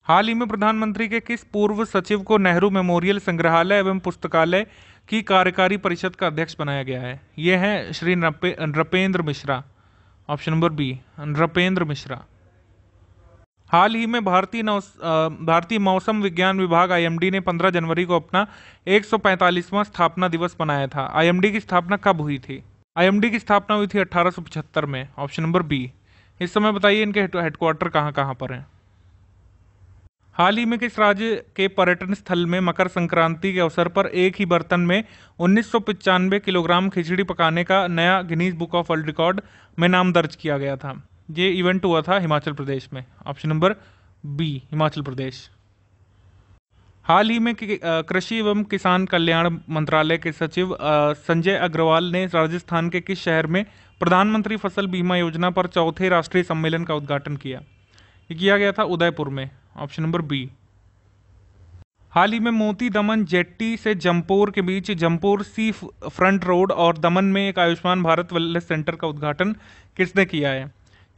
हाल ही में प्रधानमंत्री के किस पूर्व सचिव को नेहरू मेमोरियल संग्रहालय एवं पुस्तकालय की कार्यकारी परिषद का अध्यक्ष बनाया गया है ये है श्री नृपे Nripendra Mishra option number B Nripendra Mishra हाल ही में भारतीय नौ भारतीय मौसम विज्ञान विभाग आईएमडी ने 15 जनवरी को अपना 145वां स्थापना दिवस मनाया था आईएमडी की स्थापना कब हुई थी आईएमडी की स्थापना हुई थी अठारह में ऑप्शन नंबर बी इस समय बताइए इनके हेडक्वार्टर कहाँ कहाँ पर हैं हाल ही में किस राज्य के पर्यटन स्थल में मकर संक्रांति के अवसर पर एक ही बर्तन में उन्नीस किलोग्राम खिचड़ी पकाने का नया Guinness book of world record में नाम दर्ज किया गया था ये इवेंट हुआ था हिमाचल प्रदेश में option number B Himachal Pradesh हाल ही में कृषि एवं किसान कल्याण मंत्रालय के सचिव संजय अग्रवाल ने राजस्थान के किस शहर में प्रधानमंत्री फसल बीमा योजना पर चौथे राष्ट्रीय सम्मेलन का उद्घाटन किया ये किया गया था उदयपुर में ऑप्शन नंबर बी हाल ही में मोती दमन जेट्टी से जम्पोर के बीच जम्पोर सी फ्रंट रोड और दमन में एक आयुष्मान भारत वेलनेस सेंटर का उद्घाटन किसने किया है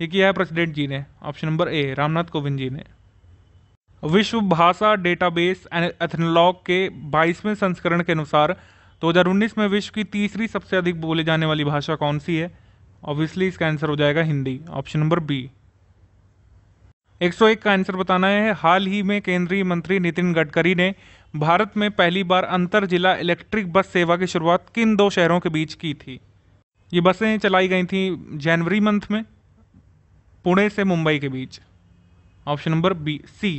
ये किया है प्रेसिडेंट जी ने option number A Ramnath Kovind ji ने विश्व भाषा डेटाबेस एंड एथनलॉग के 22वें संस्करण के अनुसार 2019 में विश्व की तीसरी सबसे अधिक बोले जाने वाली भाषा कौन सी है ऑब्वियसली इसका आंसर हो जाएगा हिंदी ऑप्शन नंबर बी 101 का आंसर बताना है हाल ही में केंद्रीय मंत्री नितिन गडकरी ने भारत में पहली बार अंतर जिला इलेक्ट्रिक बस सेवा की शुरुआत किन दो शहरों के बीच की थी ये बसें चलाई गई थी जनवरी मंथ में पुणे से मुंबई के बीच option number B C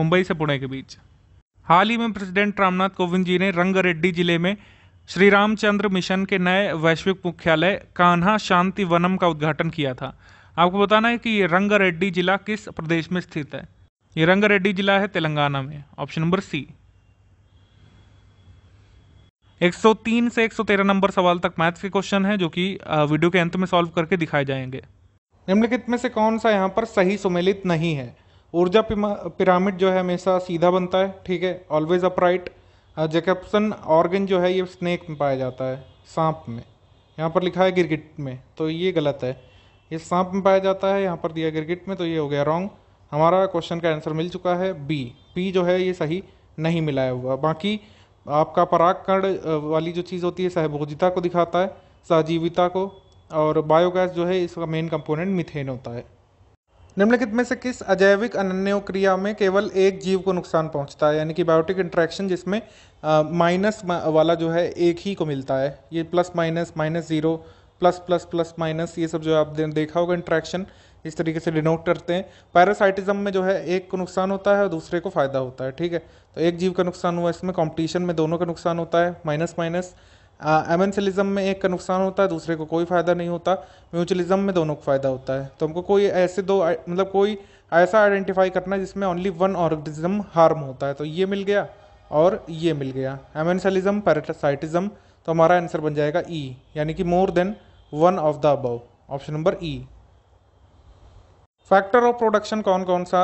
Mumbai से पुणे के बीच हाल ही में प्रेसिडेंट रामनाथ कोविंद जी ने रंगरेड्डी जिले में श्री रामचंद्र मिशन के नए वैश्विक मुख्यालय कान्हा शांति वनम का उद्घाटन किया था आपको बताना है कि ये रंगारेड्डी जिला किस प्रदेश में स्थित है ये रंगारेड्डी जिला है तेलंगाना में ऑप्शन नंबर सी 103 से 113 नंबर सवाल तक मैथ्स के क्वेश्चन है जो कि वीडियो के अंत में सॉल्व करके दिखाए जाएंगे निम्नलिखित में से कौन सा यहाँ पर सही सुमेलित नहीं है ऊर्जा पिरामिड जो है हमेशा सीधा बनता है ठीक है ऑलवेज अपराइट जैकबसन ऑर्गन जो है ये स्नेक में पाया जाता है सांप में यहाँ पर लिखा है गिरगिट में तो ये गलत है ये सांप में पाया जाता है यहाँ पर दिया गिरगिट में तो ये हो गया रॉन्ग हमारा क्वेश्चन का आंसर मिल चुका है बी पी जो है ये सही नहीं मिलाया हुआ बाकी आपका परागकण वाली जो चीज़ होती है सहभोजिता को दिखाता है सहजीविता को और बायोगैस जो है इसका मेन कंपोनेंट मिथेन होता है निम्नलिखित में से किस अजैविक अनन्योक्रिया में केवल एक जीव को नुकसान पहुंचता है यानी कि बायोटिक इंट्रैक्शन जिसमें माइनस वाला जो है एक ही को मिलता है ये plus minus minus zero plus plus plus minus ये सब जो है आप देखा होगा इंट्रैक्शन इस तरीके से डिनोट करते हैं पैरासाइटिज्म में जो है एक को नुकसान होता है और दूसरे को फ़ायदा होता है ठीक है तो एक जीव का नुकसान हुआ इसमें कंपटीशन में दोनों का नुकसान होता है माइनस माइनस एमेंसलिज्म में एक का नुकसान होता है दूसरे को कोई फ़ायदा नहीं होता म्यूचुअलिज्म में दोनों को फ़ायदा होता है तो हमको कोई ऐसे दो मतलब कोई ऐसा आइडेंटिफाई करना है जिसमें ओनली वन ऑर्गेनिज्म हार्म होता है तो ये मिल गया और ये मिल गया एमेंसलिज्म पैरासाइटिज्म तो हमारा आंसर बन जाएगा ई e, यानी कि more than one of the above option number E factor of production कौन कौन सा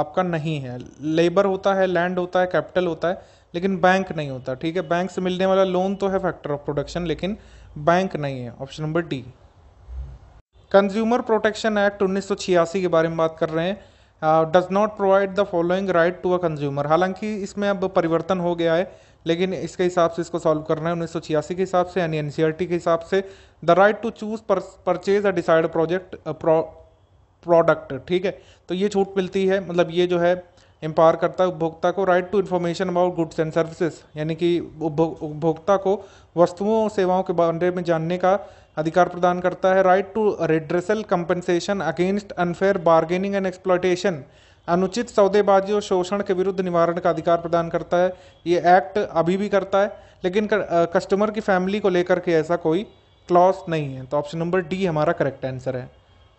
आपका नहीं है लेबर होता है लैंड होता है कैपिटल होता है लेकिन बैंक नहीं होता ठीक है बैंक से मिलने वाला लोन तो है फैक्टर ऑफ प्रोडक्शन लेकिन बैंक नहीं है option number D consumer protection act उन्नीस के बारे में बात कर रहे हैं does not provide the following right to a consumer हालांकि इसमें अब परिवर्तन हो गया है लेकिन इसके हिसाब से इसको सॉल्व करना है उन्नीस के हिसाब से यानी एन e के हिसाब से the right to choose purchase a decide project product ठीक है तो ये छूट मिलती है मतलब ये जो है एम्पावर करता है उपभोक्ता को right to information about goods and services यानी कि उपभोक्ता को वस्तुओं और सेवाओं के बारे में जानने का अधिकार प्रदान करता है right to redressal compensation against unfair bargaining and exploitation अनुचित सौदेबाजी और शोषण के विरुद्ध निवारण का अधिकार प्रदान करता है ये एक्ट अभी भी करता है लेकिन कर, आ, कस्टमर की फैमिली को लेकर के ऐसा कोई क्लॉज नहीं है तो ऑप्शन नंबर डी हमारा करेक्ट आंसर है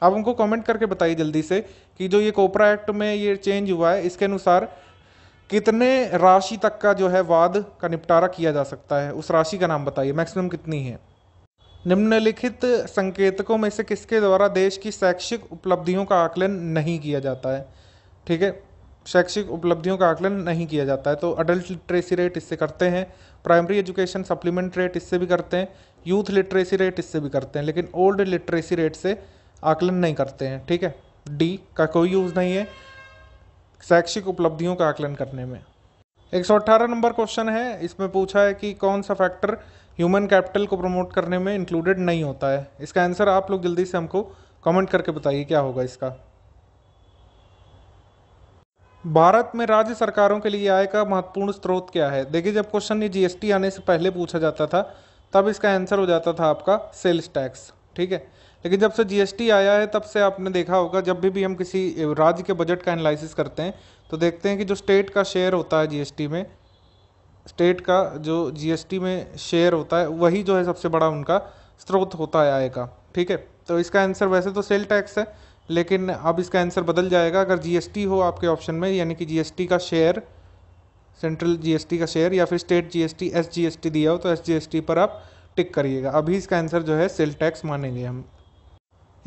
आप उनको कमेंट करके बताइए जल्दी से कि जो ये कोपरा एक्ट में ये चेंज हुआ है इसके अनुसार कितने राशि तक का जो है वाद का निपटारा किया जा सकता है उस राशि का नाम बताइए मैक्सिमम कितनी है निम्नलिखित संकेतकों में से किसके द्वारा देश की शैक्षिक उपलब्धियों का आकलन नहीं किया जाता है ठीक है शैक्षिक उपलब्धियों का आकलन नहीं किया जाता है तो अडल्ट लिटरेसी रेट इससे करते हैं प्राइमरी एजुकेशन सप्लीमेंट रेट इससे भी करते हैं यूथ लिटरेसी रेट इससे भी करते हैं लेकिन ओल्ड लिटरेसी रेट से आकलन नहीं करते हैं ठीक है डी का कोई यूज़ नहीं है शैक्षिक उपलब्धियों का आकलन करने में एक सौ अट्ठारह नंबर क्वेश्चन है इसमें पूछा है कि कौन सा फैक्टर ह्यूमन कैपिटल को प्रमोट करने में इंक्लूडेड नहीं होता है इसका आंसर आप लोग जल्दी से हमको कमेंट करके बताइए क्या होगा इसका भारत में राज्य सरकारों के लिए आय का महत्वपूर्ण स्रोत क्या है देखिए जब क्वेश्चन ये जीएसटी आने से पहले पूछा जाता था तब इसका आंसर हो जाता था आपका सेल्स टैक्स ठीक है लेकिन जब से जीएसटी आया है तब से आपने देखा होगा जब भी भी हम किसी राज्य के बजट का एनालिसिस करते हैं तो देखते हैं कि जो स्टेट का शेयर होता है जीएसटी में स्टेट का जो जीएसटी में शेयर होता है वही जो है सबसे बड़ा उनका स्रोत होता है आय का ठीक है तो इसका आंसर वैसे तो सेल टैक्स है लेकिन अब इसका आंसर बदल जाएगा अगर जीएसटी हो आपके ऑप्शन में यानी कि जीएसटी का शेयर सेंट्रल जीएसटी का शेयर या फिर स्टेट जीएसटी एस दिया हो तो एस पर आप टिक करिएगा अभी इसका आंसर जो है सेल टैक्स मानेंगे हम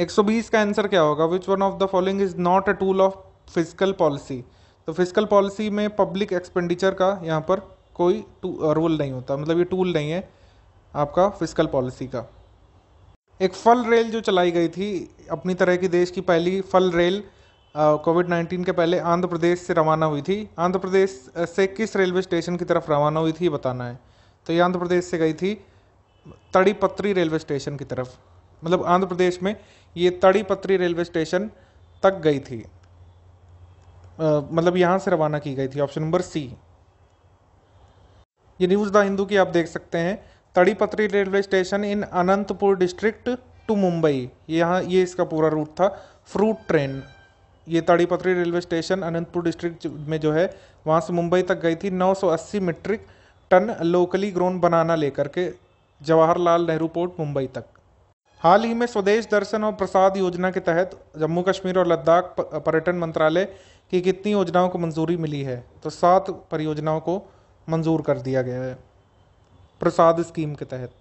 120 का आंसर क्या होगा which one of the following is not a tool of physical policy तो फिजिकल पॉलिसी में पब्लिक एक्सपेंडिचर का यहाँ पर कोई रूल नहीं होता मतलब ये टूल नहीं है आपका फिजिकल पॉलिसी का एक फ़ल रेल जो चलाई गई थी अपनी तरह की देश की पहली फ़ल रेल कोविड नाइन्टीन के पहले आंध्र प्रदेश से रवाना हुई थी आंध्र प्रदेश से किस रेलवे स्टेशन की तरफ रवाना हुई थी बताना है तो ये आंध्र प्रदेश से गई थी तड़ीपत्री रेलवे स्टेशन की तरफ मतलब आंध्र प्रदेश में ये तड़ीपत्री रेलवे स्टेशन तक गई थी आ, मतलब यहाँ से रवाना की गई थी ऑप्शन नंबर सी ये न्यूज़ द हिंदू की आप देख सकते हैं Tadipatri railway station in Anantapur district to Mumbai यहाँ ये इसका पूरा रूट था फ्रूट ट्रेन ये Tadipatri railway station Anantapur district में जो है वहाँ से मुंबई तक गई थी 980 metric ton locally grown banana लेकर के जवाहरलाल नेहरू पोर्ट मुंबई तक हाल ही में स्वदेश दर्शन और प्रसाद योजना के तहत जम्मू कश्मीर और लद्दाख पर्यटन मंत्रालय की कितनी योजनाओं को मंजूरी मिली है तो सात परियोजनाओं को मंजूर कर दिया गया है प्रसाद स्कीम के तहत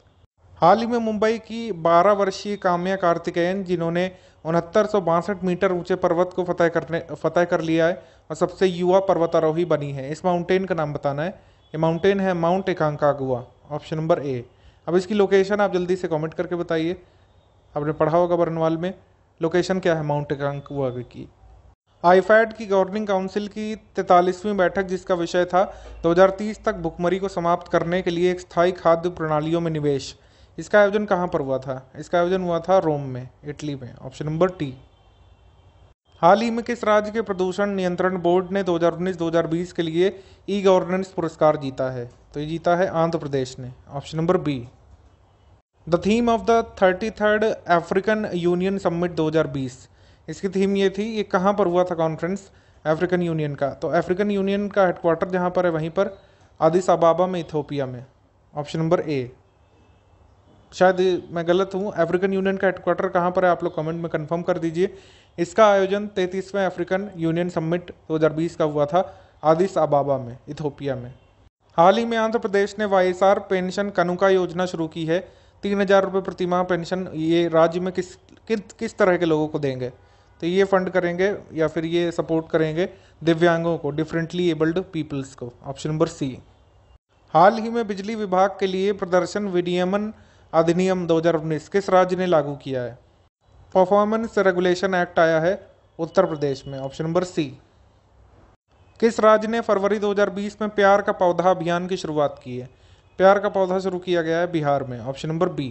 हाल ही में मुंबई की 12 वर्षीय काम्या कार्तिकेयन जिन्होंने उनहत्तर मीटर ऊंचे पर्वत को फतह करने फतह कर लिया है और सबसे युवा पर्वतारोही बनी है इस माउंटेन का नाम बताना है ये माउंटेन है mount Aconcagua option number A अब इसकी लोकेशन आप जल्दी से कमेंट करके बताइए आपने पढ़ा होगा बरनवाल में लोकेशन क्या है माउंट एकांकुआ की आईफैड की गवर्निंग काउंसिल की तैतालीसवीं बैठक जिसका विषय था 2030 तक भुखमरी को समाप्त करने के लिए एक स्थायी खाद्य प्रणालियों में निवेश इसका आयोजन कहाँ पर हुआ था इसका आयोजन हुआ था रोम में इटली में ऑप्शन नंबर टी हाल ही में किस राज्य के प्रदूषण नियंत्रण बोर्ड ने 2019-2020 के लिए ई गवर्नेंस पुरस्कार जीता है तो ये जीता है आंध्र प्रदेश ने option number B the theme of the thirty third African union summit 2020 इसकी थीम ये थी ये कहाँ पर हुआ था कॉन्फ्रेंस अफ्रीकन यूनियन का तो अफ्रीकन यूनियन का हेडक्वार्टर जहाँ पर है वहीं पर आदिस अबाबा में इथोपिया में ऑप्शन नंबर ए शायद मैं गलत हूँ अफ्रीकन यूनियन का हेडक्वार्टर कहाँ पर है आप लोग कमेंट में कंफर्म कर दीजिए इसका आयोजन तैंतीसवें अफ्रीकन यूनियन समिट 2020 का हुआ था आदिस अबाबा में इथोपिया में हाल ही में आंध्र प्रदेश ने वाई पेंशन कनुका योजना शुरू की है तीन हजार रुपये प्रतिमाह पेंशन ये राज्य में किस किस किस तरह के लोगों को देंगे तो ये फंड करेंगे या फिर ये सपोर्ट करेंगे दिव्यांगों को डिफरेंटली एबल्ड पीपल्स को ऑप्शन नंबर सी हाल ही में बिजली विभाग के लिए प्रदर्शन विनियमन अधिनियम दो किस राज्य ने लागू किया है परफॉर्मेंस रेगुलेशन एक्ट आया है उत्तर प्रदेश में ऑप्शन नंबर सी किस राज्य ने फरवरी 2020 में प्यार का पौधा अभियान की शुरुआत की है प्यार का पौधा शुरू किया गया है बिहार में ऑप्शन नंबर बी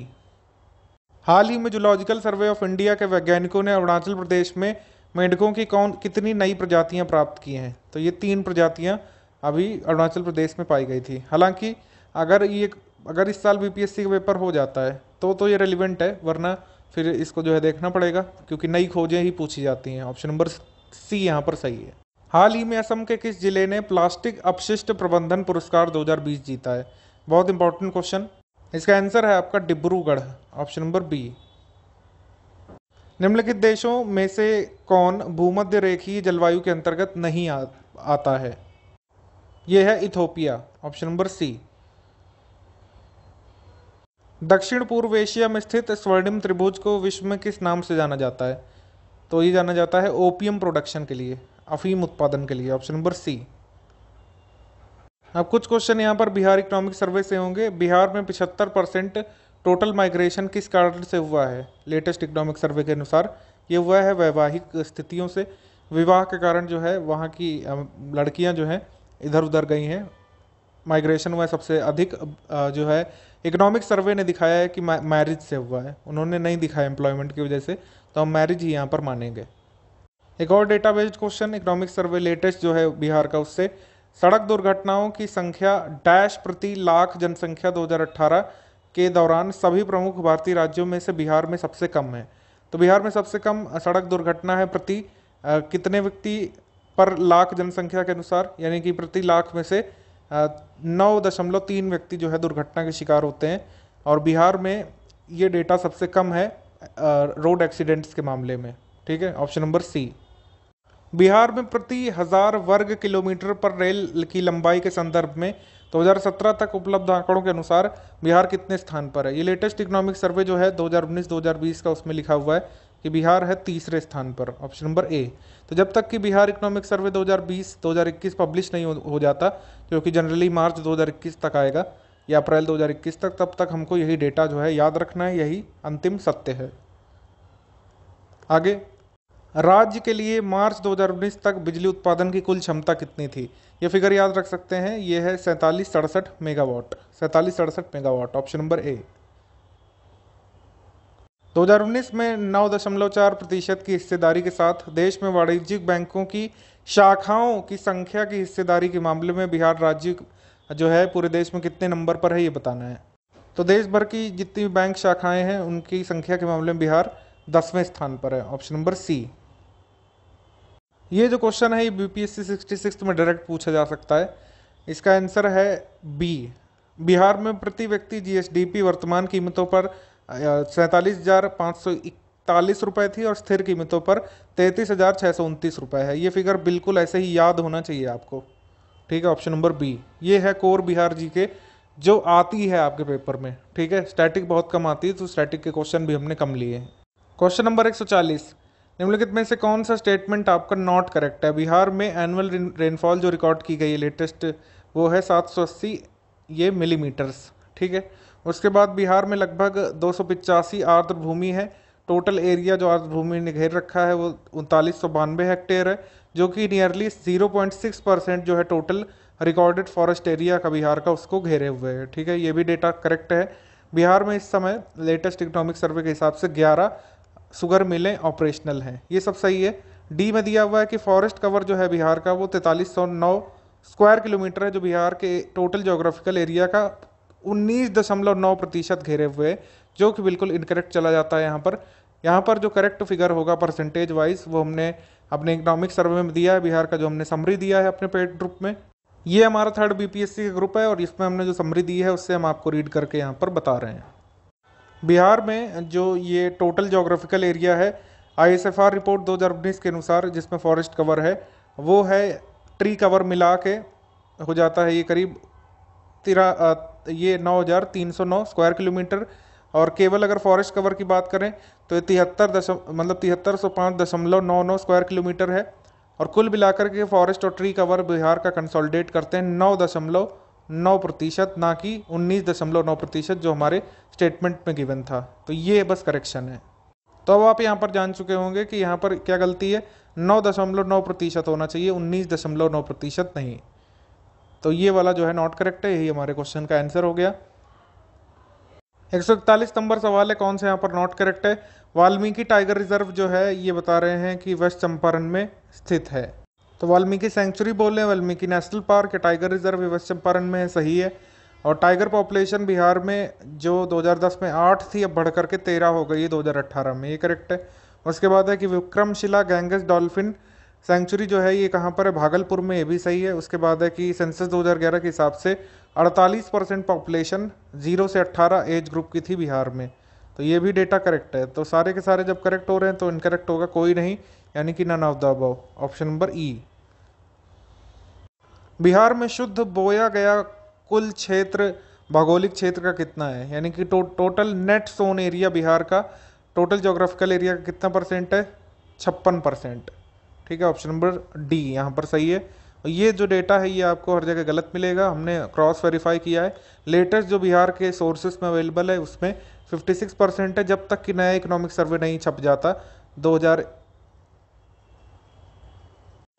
हाल ही में जूलॉजिकल सर्वे ऑफ इंडिया के वैज्ञानिकों ने अरुणाचल प्रदेश में मेंढकों की कौन कितनी नई प्रजातियां प्राप्त की हैं तो ये तीन प्रजातियां अभी अरुणाचल प्रदेश में पाई गई थी हालांकि अगर ये अगर इस साल बीपीएससी का पेपर हो जाता है तो तो ये रेलिवेंट है वरना फिर इसको जो है देखना पड़ेगा क्योंकि नई खोजें ही पूछी जाती हैं ऑप्शन नंबर सी यहाँ पर सही है हाल ही में असम के किस जिले ने प्लास्टिक अपशिष्ट प्रबंधन पुरस्कार 2020 जीता है बहुत इंपॉर्टेंट क्वेश्चन इसका आंसर है आपका डिब्रूगढ़ ऑप्शन नंबर बी निम्नलिखित देशों में से कौन भूमध्य रेखीय जलवायु के अंतर्गत नहीं आ, आता है यह है इथोपिया ऑप्शन नंबर सी दक्षिण पूर्व एशिया में स्थित स्वर्णिम त्रिभुज को विश्व में किस नाम से जाना जाता है तो ये जाना जाता है ओपियम प्रोडक्शन के लिए अफीम उत्पादन के लिए ऑप्शन नंबर सी अब कुछ क्वेश्चन यहाँ पर बिहार इकोनॉमिक सर्वे से होंगे बिहार में पिछहत्तर परसेंट टोटल माइग्रेशन किस कारण से हुआ है लेटेस्ट इकोनॉमिक सर्वे के अनुसार ये हुआ है वैवाहिक स्थितियों से विवाह के कारण जो है वहाँ की लड़कियाँ जो हैं इधर उधर गई हैं माइग्रेशन है सबसे अधिक जो है इकोनॉमिक सर्वे ने दिखाया है कि मैरिज से हुआ है उन्होंने नहीं दिखाया एम्प्लॉयमेंट की वजह से तो हम मैरिज ही यहाँ पर मानेंगे एक और data based question economic survey latest जो है बिहार का उससे सड़क दुर्घटनाओं की संख्या डैश प्रति लाख जनसंख्या 2018 के दौरान सभी प्रमुख भारतीय राज्यों में से बिहार में सबसे कम है तो बिहार में सबसे कम सड़क दुर्घटना है प्रति कितने व्यक्ति पर लाख जनसंख्या के अनुसार यानी कि प्रति लाख में से नौ दशमलव तीन व्यक्ति जो है दुर्घटना के शिकार होते हैं और बिहार में ये डेटा सबसे कम है रोड एक्सीडेंट्स के मामले में ठीक है ऑप्शन नंबर सी बिहार में प्रति हज़ार वर्ग किलोमीटर पर रेल की लंबाई के संदर्भ में 2017 तक उपलब्ध आंकड़ों के अनुसार बिहार कितने स्थान पर है ये लेटेस्ट इकोनॉमिक सर्वे जो है 2019-2020 का उसमें लिखा हुआ है कि बिहार है तीसरे स्थान पर ऑप्शन नंबर ए तो जब तक कि बिहार इकोनॉमिक सर्वे 2020-2021 पब्लिश नहीं हो जाता क्योंकि जनरली मार्च 2021 तक आएगा या अप्रैल 2021 तक तब तक हमको यही डेटा जो है याद रखना है यही अंतिम सत्य है आगे राज्य के लिए मार्च 2019 तक बिजली उत्पादन की कुल क्षमता कितनी थी ये फिगर याद रख सकते हैं ये है सैंतालीस सड़सठ मेगावाट सैंतालीस सड़सठ मेगावाट ऑप्शन नंबर ए 2019 में नौ दशमलव चार प्रतिशत की हिस्सेदारी के साथ देश में वाणिज्यिक बैंकों की शाखाओं की संख्या की हिस्सेदारी के मामले में बिहार राज्य जो है पूरे देश में कितने नंबर पर है ये बताना है तो देश भर की जितनी बैंक शाखाएं हैं उनकी संख्या के मामले में बिहार दसवें स्थान पर है ऑप्शन नंबर सी ये जो क्वेश्चन है ये बी पी एस में डायरेक्ट पूछा जा सकता है इसका आंसर है बी बिहार में प्रति व्यक्ति जीएसडीपी वर्तमान कीमतों पर सैंतालीस हज़ार पाँच सौ इकतालीस रुपये थी और स्थिर कीमतों पर तैंतीस हज़ार छः सौ उनतीस रुपये है ये फिगर बिल्कुल ऐसे ही याद होना चाहिए आपको ठीक है ऑप्शन नंबर बी ये है कोर बिहार जी के जो आती है आपके पेपर में ठीक है स्टैटिक बहुत कम आती है तो स्टैटिक के क्वेश्चन भी हमने कम लिए हैं क्वेश्चन नंबर चालीस निम्नलिखित में से कौन सा स्टेटमेंट आपका नॉट करेक्ट है बिहार में एनुअल रेनफॉल जो रिकॉर्ड की गई है लेटेस्ट वो है सात सौ अस्सी ये मिलीमीटर्स ठीक है उसके बाद बिहार में लगभग दो सौ पिचासी आर्द्र भूमि है टोटल एरिया जो आर्द्र भूमि ने घेर रखा है वो उनतालीस सौ बानवे हेक्टेयर है जो कि nearly zero point six percent जो है टोटल रिकॉर्डेड फॉरेस्ट एरिया का बिहार का उसको घेरे हुए है ठीक है ये भी डेटा करेक्ट है बिहार में इस समय लेटेस्ट इकोनॉमिक सर्वे के हिसाब से ग्यारह सुगर मिलें ऑपरेशनल हैं ये सब सही है डी में दिया हुआ है कि फॉरेस्ट कवर जो है बिहार का वो तैंतालीस सौ नौ स्क्वायर किलोमीटर है जो बिहार के टोटल जोग्राफिकल एरिया का उन्नीस दशमलव नौ प्रतिशत घेरे हुए जो कि बिल्कुल इनकरेक्ट चला जाता है यहाँ पर यहाँ पर जो करेक्ट फिगर होगा परसेंटेज वाइज वो हमने अपने इकोनॉमिक सर्वे में दिया है बिहार का जो हमने समरी दिया है अपने पेड ग्रुप में ये हमारा थर्ड बीपीएससी का ग्रुप है और इसमें हमने जो समरी दी है उससे हम आपको रीड करके यहाँ पर बता रहे हैं बिहार में जो ये टोटल जोग्राफिकल एरिया है आईएसएफआर रिपोर्ट 2019 के अनुसार जिसमें फॉरेस्ट कवर है वो है ट्री कवर मिला के हो जाता है ये करीब तेरा ये 9,309 स्क्वायर किलोमीटर और केवल अगर फॉरेस्ट कवर की बात करें तो तिहत्तर दशम मतलब तिहत्तर सौ पाँच दशमलव नौ नौ स्क्वायर किलोमीटर है और कुल मिलाकर के फॉरेस्ट और ट्री कवर बिहार का कंसोलिडेट करते हैं नौ दशमलव नौ प्रतिशत ना कि उन्नीस दशमलव नौ प्रतिशत जो हमारे स्टेटमेंट में गिवन था तो ये बस करेक्शन है तो अब आप यहाँ पर जान चुके होंगे कि यहाँ पर क्या गलती है नौ दशमलव नौ प्रतिशत होना चाहिए उन्नीस दशमलव नौ प्रतिशत नहीं तो ये वाला जो है नॉट करेक्ट है यही हमारे क्वेश्चन का आंसर हो गया एक सौ इकतालीस नंबर सवाल है कौन सा यहाँ पर नॉट करेक्ट है वाल्मीकि टाइगर रिजर्व जो है ये बता रहे हैं कि वेस्ट चंपारण में स्थित है तो वाल्मीकि सेंचुरी बोल रहे हैं Valmiki national park tiger reserve west Champaran में है सही है और टाइगर पॉपुलेशन बिहार में जो 2010 में आठ थी अब बढ़ करके तेरह हो गई है 2018 में ये करेक्ट है उसके बाद है कि विक्रमशिला गैंगस डॉल्फिन सेंचुरी जो है ये कहाँ पर है भागलपुर में ये भी सही है उसके बाद है कि सेंसस 2011 के हिसाब से 48 परसेंट पॉपुलेशन जीरो से 18 एज ग्रुप की थी बिहार में तो ये भी डेटा करेक्ट है तो सारे के सारे जब करेक्ट हो रहे हैं तो इनकरेक्ट होगा कोई नहीं यानी कि none of the above option number E Bihar में शुद्ध बोया गया कुल क्षेत्र भौगोलिक क्षेत्र का कितना है यानी कि टो, total net sown area Bihar का टोटल जोग्राफिकल एरिया का कितना परसेंट है छप्पन परसेंट ठीक है ऑप्शन नंबर डी यहाँ पर सही है ये जो डेटा है ये आपको हर जगह गलत मिलेगा हमने क्रॉस वेरीफाई किया है लेटेस्ट जो बिहार के सोर्सेज में अवेलेबल है उसमें 56 परसेंट है जब तक कि नया इकोनॉमिक सर्वे नहीं छप जाता 2000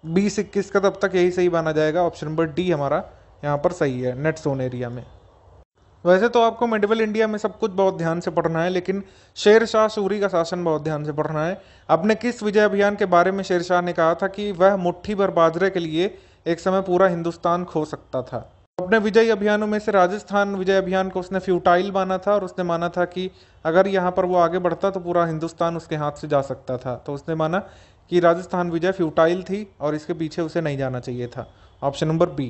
बीस इक्कीस का तब तक यही सही माना जाएगा ऑप्शन नंबर डी हमारा यहाँ पर सही है नेट सोन एरिया में वैसे तो आपको मेडिवल इंडिया में सब कुछ बहुत ध्यान से पढ़ना है लेकिन शेरशाह सूरी का शासन बहुत ध्यान से पढ़ना है अपने किस विजय अभियान के बारे में शेरशाह ने कहा था कि वह मुट्ठी भर बाजरे के लिए एक समय पूरा हिंदुस्तान खो सकता था अपने विजय अभियानों में से राजस्थान विजय अभियान को उसने फ्यूटाइल माना था और उसने माना था कि अगर यहाँ पर वो आगे बढ़ता तो पूरा हिंदुस्तान उसके हाथ से जा सकता था तो उसने माना कि राजस्थान विजय फ्यूटाइल थी और इसके पीछे उसे नहीं जाना चाहिए था ऑप्शन नंबर बी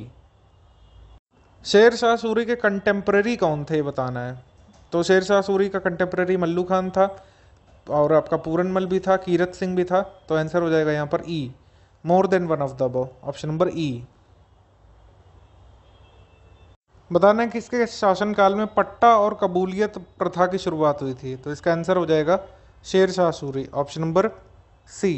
शेर शाह सूरी के कंटेम्प्रेरी कौन थे बताना है तो शेर शाह सूरी का कंटेम्प्रेरी मल्लू खान था और आपका पूरनमल भी था कीरत सिंह भी था तो आंसर हो जाएगा यहाँ पर E more than one of the above option number E बताना है किसके शासनकाल में पट्टा और कबूलियत प्रथा की शुरुआत हुई थी तो इसका आंसर हो जाएगा Sher Shah Suri option number C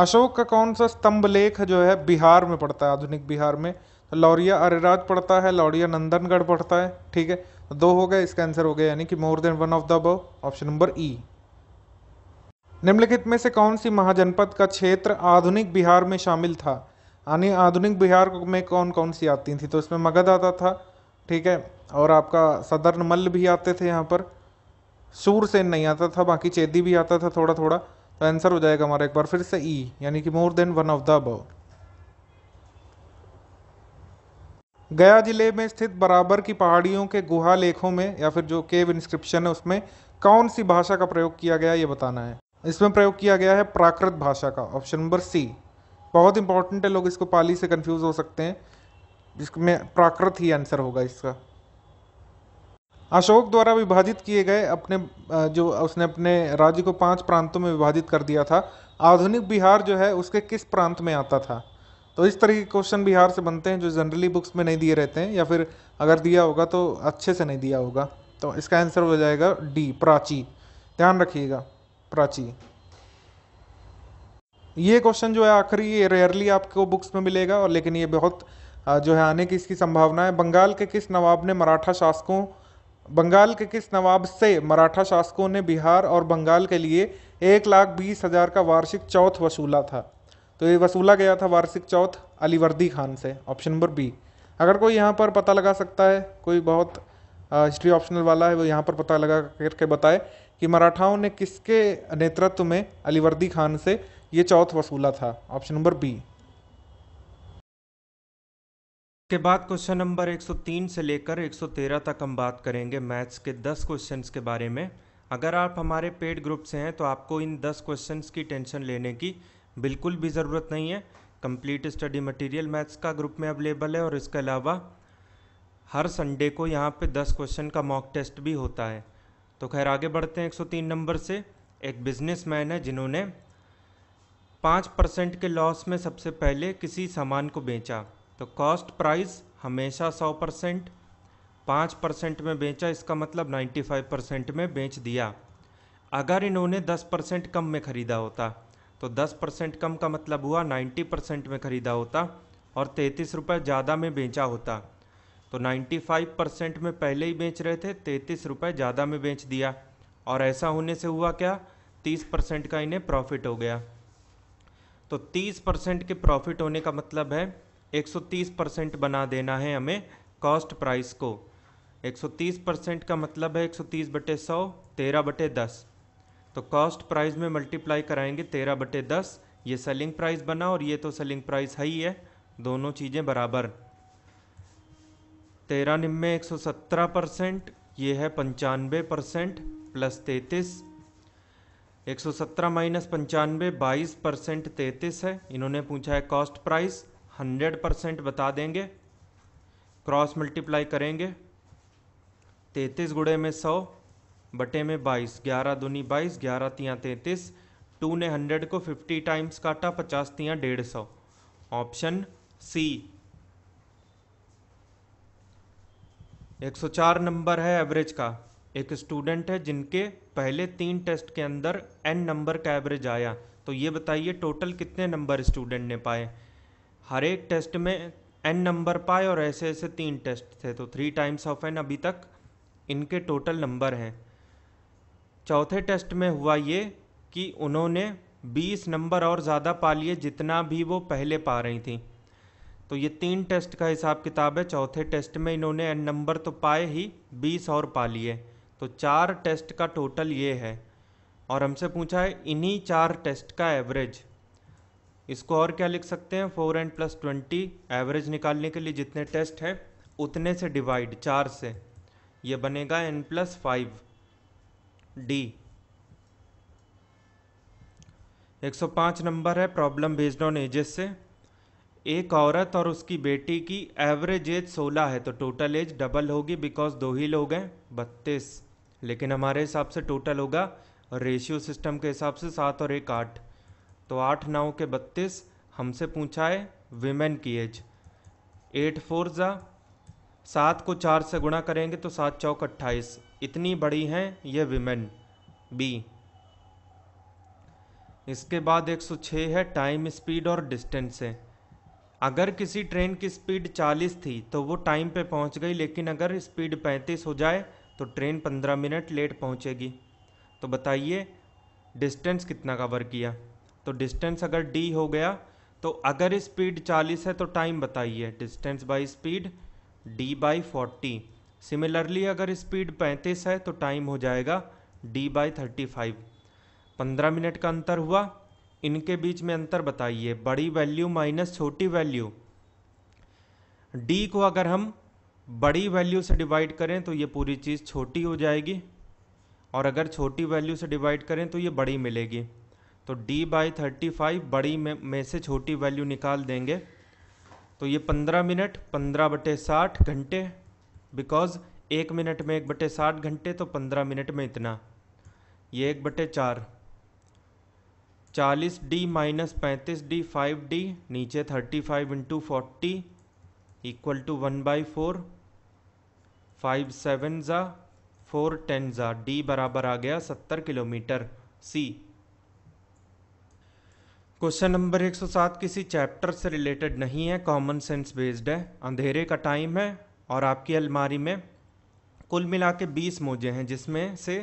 Ashok का कौन सा स्तंभ लेख जो है बिहार में पड़ता है आधुनिक बिहार में तो लौरिया अरेराज पड़ता है लौरिया नंदनगढ़ पड़ता है ठीक है तो दो हो गए इसका आंसर हो गया यानी कि more than one of the above option number E निम्नलिखित में से कौन सी महाजनपद का क्षेत्र आधुनिक बिहार में शामिल था यानी आधुनिक बिहार में कौन कौन सी आती थी तो इसमें मगध आता था ठीक है और आपका सदर्न मल्ल भी आते थे यहाँ पर सूरसेन नहीं आता था बाकी चेदी भी आता था थोड़ा थोड़ा तो आंसर हो जाएगा हमारा एक बार फिर से ई e, यानी कि more than one of the above Gaya जिले में स्थित बराबर की पहाड़ियों के गुहा लेखों में या फिर जो केव इंस्क्रिप्शन है उसमें कौन सी भाषा का प्रयोग किया गया ये बताना है इसमें प्रयोग किया गया है प्राकृत भाषा का ऑप्शन नंबर सी बहुत इंपॉर्टेंट है लोग इसको पाली से कंफ्यूज हो सकते हैं इसमें प्राकृत ही आंसर होगा इसका अशोक द्वारा विभाजित किए गए अपने जो उसने अपने राज्य को पांच प्रांतों में विभाजित कर दिया था आधुनिक बिहार जो है उसके किस प्रांत में आता था तो इस तरह के क्वेश्चन बिहार से बनते हैं जो जनरली बुक्स में नहीं दिए रहते हैं या फिर अगर दिया होगा तो अच्छे से नहीं दिया होगा तो इसका आंसर हो जाएगा डी प्राची ध्यान रखिएगा प्राची ये क्वेश्चन जो है आखिरी ये रेयरली आपको बुक्स में मिलेगा और लेकिन ये बहुत जो है आने की इसकी संभावना है बंगाल के किस नवाब ने मराठा शासकों बंगाल के किस नवाब से मराठा शासकों ने बिहार और बंगाल के लिए एक लाख बीस हज़ार का वार्षिक चौथ वसूला था तो ये वसूला गया था वार्षिक चौथ अलीवर्दी खान से ऑप्शन नंबर बी अगर कोई यहाँ पर पता लगा सकता है कोई बहुत हिस्ट्री ऑप्शनल वाला है वो यहाँ पर पता लगा करके बताए कि मराठाओं ने किसके नेतृत्व में अलीवर्दी खान से ये चौथ वसूला था ऑप्शन नंबर बी के बाद क्वेश्चन नंबर 103 से लेकर 113 तक हम बात करेंगे मैथ्स के 10 क्वेश्चंस के बारे में अगर आप हमारे पेड ग्रुप से हैं तो आपको इन 10 क्वेश्चंस की टेंशन लेने की बिल्कुल भी ज़रूरत नहीं है कंप्लीट स्टडी मटेरियल मैथ्स का ग्रुप में अवेलेबल है और इसके अलावा हर संडे को यहाँ पे 10 क्वेश्चन का मॉक टेस्ट भी होता है तो खैर आगे बढ़ते हैं 103 नंबर से एक बिजनेस है जिन्होंने पाँच परसेंट के लॉस में सबसे पहले किसी सामान को बेचा तो कॉस्ट प्राइस हमेशा 100 परसेंट पाँच परसेंट में बेचा इसका मतलब 95 परसेंट में बेच दिया अगर इन्होंने 10 परसेंट कम में ख़रीदा होता तो 10 परसेंट कम का मतलब हुआ 90 परसेंट में ख़रीदा होता और तैंतीस रुपये ज़्यादा में बेचा होता तो 95 परसेंट में पहले ही बेच रहे थे तैंतीस रुपये ज़्यादा में बेच दिया और ऐसा होने से हुआ क्या 30 परसेंट का इन्हें प्रॉफिट हो गया तो 30 परसेंट के प्रॉफिट होने का मतलब है 130 परसेंट बना देना है हमें कॉस्ट प्राइस को 130 परसेंट का मतलब है 130 बटे सौ तेरह बटे दस तो कॉस्ट प्राइस में मल्टीप्लाई कराएंगे तेरह बटे दस ये सेलिंग प्राइस बना और ये तो सेलिंग प्राइस है ही है दोनों चीज़ें बराबर तेरह निम्बे एक सौ सत्रह परसेंट ये है पंचानवे परसेंट प्लस तैतीस एक सौ सत्रह माइनस पंचानवे बाईस परसेंट तैतीस है इन्होंने पूछा है कॉस्ट प्राइस हंड्रेड परसेंट बता देंगे क्रॉस मल्टीप्लाई करेंगे तैंतीस गुड़े में सौ बटे में बाईस ग्यारह दूनी बाईस ग्यारह तियाँ तैंतीस टू ने हंड्रेड को फिफ्टी टाइम्स काटा पचास तियाँ डेढ़ सौ ऑप्शन सी एक सौ चार नंबर है एवरेज का एक स्टूडेंट है जिनके पहले तीन टेस्ट के अंदर एन नंबर का एवरेज आया तो ये बताइए टोटल कितने नंबर स्टूडेंट ने पाए हर एक टेस्ट में एन नंबर पाए और ऐसे ऐसे तीन टेस्ट थे तो थ्री टाइम्स ऑफ एन अभी तक इनके टोटल नंबर हैं चौथे टेस्ट में हुआ ये कि उन्होंने 20 नंबर और ज़्यादा पा लिए जितना भी वो पहले पा रही थी तो ये तीन टेस्ट का हिसाब किताब है चौथे टेस्ट में इन्होंने एन नंबर तो पाए ही 20 और पा लिए तो चार टेस्ट का टोटल ये है और हमसे पूछा है इन्हीं चार टेस्ट का एवरेज इसको और क्या लिख सकते हैं four and plus twenty average निकालने के लिए जितने टेस्ट हैं उतने से डिवाइड चार से ये बनेगा एन प्लस फाइव डी एक सौ पाँच नंबर है प्रॉब्लम बेस्ड ऑन एजेस से एक औरत और उसकी बेटी की एवरेज एज सोलह है तो टोटल एज डबल होगी बिकॉज दो ही लोग हैं बत्तीस लेकिन हमारे हिसाब से टोटल होगा रेशियो सिस्टम के हिसाब से सात और एक आठ तो आठ नौ के बत्तीस हमसे पूछा है विमेन की एज एट फोर ज़ा सात को चार से गुणा करेंगे तो सात चौक अट्ठाईस इतनी बड़ी हैं ये विमेन बी इसके बाद 106 है टाइम स्पीड और डिस्टेंस है अगर किसी ट्रेन की स्पीड 40 थी तो वो टाइम पे पहुंच गई लेकिन अगर स्पीड 35 हो जाए तो ट्रेन 15 मिनट लेट पहुंचेगी तो बताइए डिस्टेंस कितना कवर किया तो डिस्टेंस अगर डी हो गया तो अगर स्पीड 40 है तो टाइम बताइए distance by speed D by forty similarly अगर स्पीड 35 है तो टाइम हो जाएगा डी बाई थर्टी फाइव पंद्रह मिनट का अंतर हुआ इनके बीच में अंतर बताइए बड़ी वैल्यू माइनस छोटी वैल्यू डी को अगर हम बड़ी वैल्यू से डिवाइड करें तो ये पूरी चीज़ छोटी हो जाएगी और अगर छोटी वैल्यू से डिवाइड करें तो ये बड़ी मिलेगी तो d बाई थर्टी फाइव बड़ी में, में से छोटी वैल्यू निकाल देंगे तो ये पंद्रह मिनट पंद्रह बटे साठ घंटे बिकॉज एक मिनट में एक बटे साठ घंटे तो पंद्रह मिनट में इतना ये एक बटे चार चालीस डी माइनस पैंतीस डी फाइव डी नीचे thirty five into forty equal to one by four five seven ज़ा फोर टेन ज़ा डी बराबर आ गया सत्तर किलोमीटर सी क्वेश्चन नंबर 107 किसी चैप्टर से रिलेटेड नहीं है कॉमन सेंस बेस्ड है अंधेरे का टाइम है और आपकी अलमारी में कुल मिला के बीस मोजे हैं जिसमें से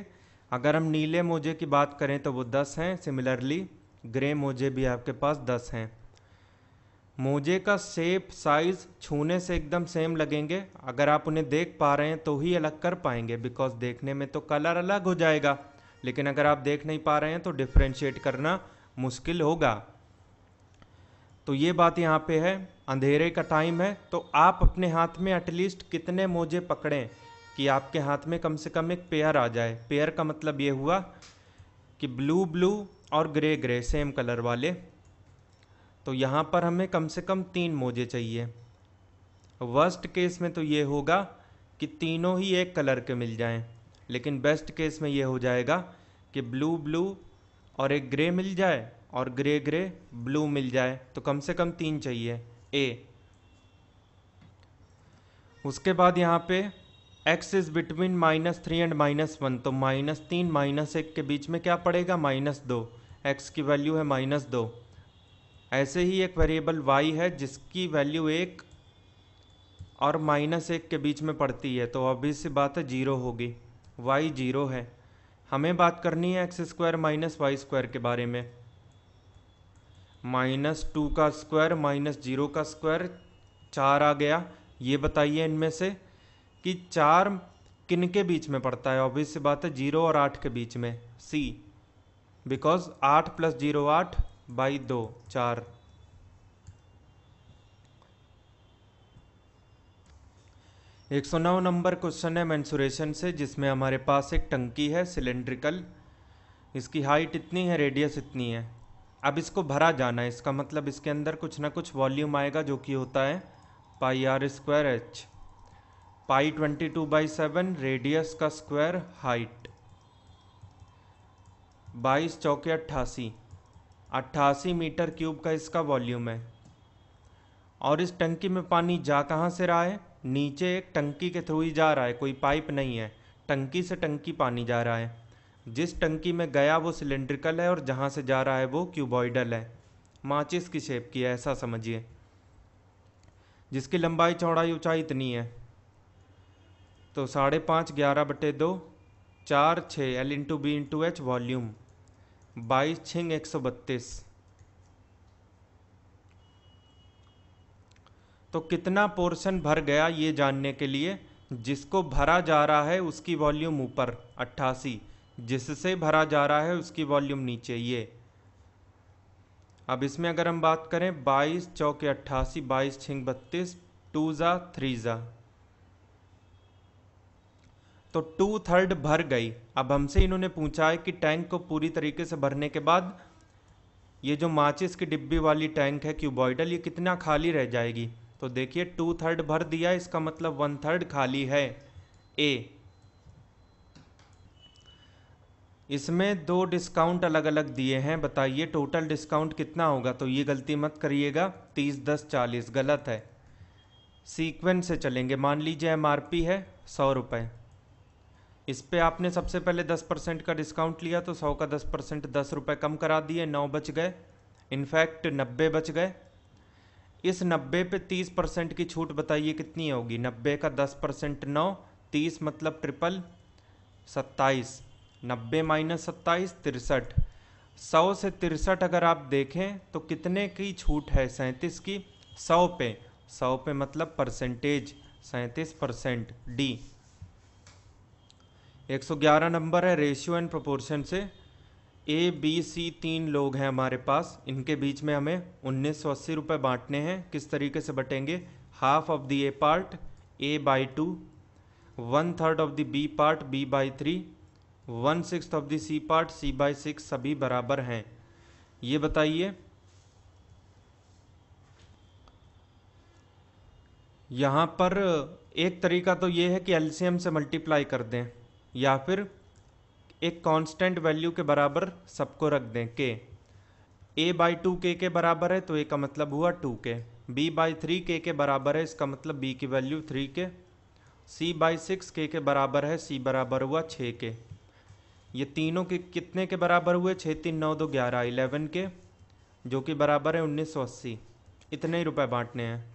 अगर हम नीले मोजे की बात करें तो वो दस हैं सिमिलरली ग्रे मोजे भी आपके पास दस हैं मोजे का सेप साइज़ छूने से एकदम सेम लगेंगे अगर आप उन्हें देख पा रहे हैं तो ही अलग कर पाएंगे बिकॉज देखने में तो कलर अलग हो जाएगा लेकिन अगर आप देख नहीं पा रहे हैं तो डिफ्रेंशिएट करना मुश्किल होगा तो ये बात यहाँ पे है अंधेरे का टाइम है तो आप अपने हाथ में एटलीस्ट कितने मोजे पकड़ें कि आपके हाथ में कम से कम एक पेयर आ जाए पेयर का मतलब ये हुआ कि ब्लू ब्लू और ग्रे ग्रे सेम कलर वाले तो यहाँ पर हमें कम से कम तीन मोजे चाहिए वर्स्ट केस में तो ये होगा कि तीनों ही एक कलर के मिल जाएं लेकिन बेस्ट केस में ये हो जाएगा कि ब्लू ब्लू और एक ग्रे मिल जाए और ग्रे ग्रे ब्लू मिल जाए तो कम से कम तीन चाहिए ए उसके बाद यहाँ पे X is between minus three and minus one तो माइनस तीन माइनस एक के बीच में क्या पड़ेगा माइनस दो एक्स की वैल्यू है माइनस दो ऐसे ही एक वेरिएबल वाई है जिसकी वैल्यू एक और माइनस एक के बीच में पड़ती है तो अभी सी बात है जीरो होगी वाई जीरो है हमें बात करनी है X square minus Y square के बारे में माइनस टू का स्क्वायर माइनस जीरो का स्क्वायर चार आ गया ये बताइए इनमें से कि चार किन के बीच में पड़ता है ऑब्वियस सी बात है जीरो और आठ के बीच में सी बिकॉज आठ प्लस जीरो आठ बाई दो चार 109 नंबर क्वेश्चन है मैंसुरेशन से जिसमें हमारे पास एक टंकी है सिलेंड्रिकल इसकी हाइट इतनी है रेडियस इतनी है अब इसको भरा जाना है इसका मतलब इसके अंदर कुछ ना कुछ वॉल्यूम आएगा जो कि होता है pi R square H pi twenty two by seven radius का स्क्वायर हाइट बाईस चौके अट्ठासी अट्ठासी मीटर क्यूब का इसका वॉल्यूम है और इस टंकी में पानी जा कहाँ से रहा है नीचे एक टंकी के थ्रू ही जा रहा है कोई पाइप नहीं है टंकी से टंकी पानी जा रहा है जिस टंकी में गया वो सिलेंड्रिकल है और जहाँ से जा रहा है वो क्यूबॉइडल है माचिस की शेप की है ऐसा समझिए जिसकी लंबाई चौड़ाई ऊंचाई इतनी है तो साढ़े पाँच ग्यारह बटे दो चार छः L into B into H volume बाईस छिंग एक सौ बत्तीस तो कितना पोर्शन भर गया ये जानने के लिए जिसको भरा जा रहा है उसकी वॉल्यूम ऊपर अट्ठासी जिससे भरा जा रहा है उसकी वॉल्यूम नीचे ये अब इसमें अगर हम बात करें बाईस चौके अट्ठासी बाईस छिंग बत्तीस टू ज़ा थ्री ज़ा तो टू थर्ड भर गई अब हमसे इन्होंने पूछा है कि टैंक को पूरी तरीके से भरने के बाद ये जो माचिस की डिब्बी वाली टैंक है क्यूबॉइडल ये कितना खाली रह जाएगी तो देखिए टू थर्ड भर दिया इसका मतलब वन थर्ड खाली है ए इसमें दो डिस्काउंट अलग अलग दिए हैं बताइए टोटल डिस्काउंट कितना होगा तो ये गलती मत करिएगा तीस दस चालीस गलत है सीक्वेंस से चलेंगे मान लीजिए एम है सौ रुपये इस पर आपने सबसे पहले दस परसेंट का डिस्काउंट लिया तो सौ का दस परसेंट दस रुपये कम करा दिए नौ बच गए इनफैक्ट नब्बे बच गए इस नब्बे पे तीस परसेंट की छूट बताइए कितनी होगी नब्बे का दस परसेंट नौ तीस मतलब ट्रिपल सत्ताईस नब्बे माइनस सत्ताईस तिरसठ सौ से तिरसठ अगर आप देखें तो कितने की छूट है सैंतीस की सौ पे सौ पे मतलब परसेंटेज सैंतीस परसेंट डी एक सौ ग्यारह नंबर है रेशियो एंड प्रोपोर्शन से ए बी सी तीन लोग हैं हमारे पास इनके बीच में हमें उन्नीस सौ अस्सी रुपये बांटने हैं किस तरीके से बटेंगे half of the A part A by two one third of the B part B by three one six of the C part C by six सभी बराबर हैं ये बताइए यहाँ पर एक तरीका तो ये है कि एलसीएम से मल्टीप्लाई कर दें या फिर एक कांस्टेंट वैल्यू के बराबर सबको रख दें के ए बाई टू के के बराबर है तो ए का मतलब हुआ टू के बी बाई थ्री के के बराबर है इसका मतलब बी की वैल्यू थ्री के सी बाई सिक्स के के बराबर है सी बराबर हुआ छः के ये तीनों के कितने के बराबर हुए छः तीन नौ दो ग्यारह इलेवन के जो कि बराबर है उन्नीस सौ अस्सी इतने ही रुपए बांटने हैं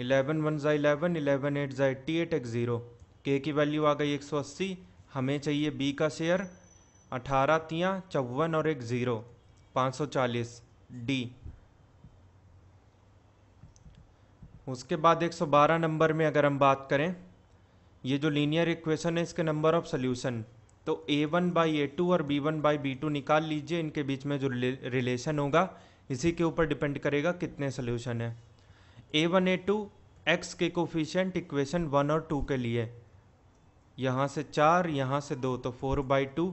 इलेवन वन ज़ा इलेवन इलेवन एट ज़ा एट्टी एट एक ज़ीरो के की वैल्यू आ गई एक सौ अस्सी हमें चाहिए बी का शेयर अठारह तिया चौवन और एक ज़ीरो पाँच सौ चालीस डी उसके बाद एक सौ बारह नंबर में अगर हम बात करें ये जो लीनियर इक्वेशन है इसके नंबर ऑफ सोल्यूशन तो A one by A two और B one by B two निकाल लीजिए इनके बीच में जो रिलेशन होगा इसी के ऊपर डिपेंड करेगा कितने सोल्यूशन है A one A two X के कोफिशियंट इक्वेशन वन और टू के लिए यहाँ से चार यहाँ से दो तो फोर बाई टू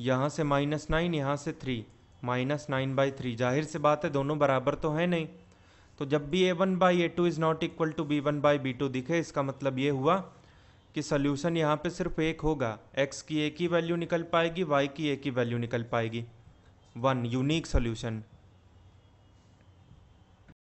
यहाँ से माइनस नाइन यहाँ से three minus nine by three जाहिर सी बात है दोनों बराबर तो है नहीं तो जब भी A one by A two is not equal to B one by B two दिखे इसका मतलब ये हुआ कि सोल्यूशन यहाँ पे सिर्फ एक होगा एक्स की एक ही वैल्यू निकल पाएगी वाई की एक ही वैल्यू निकल पाएगी वन यूनिक सोल्यूशन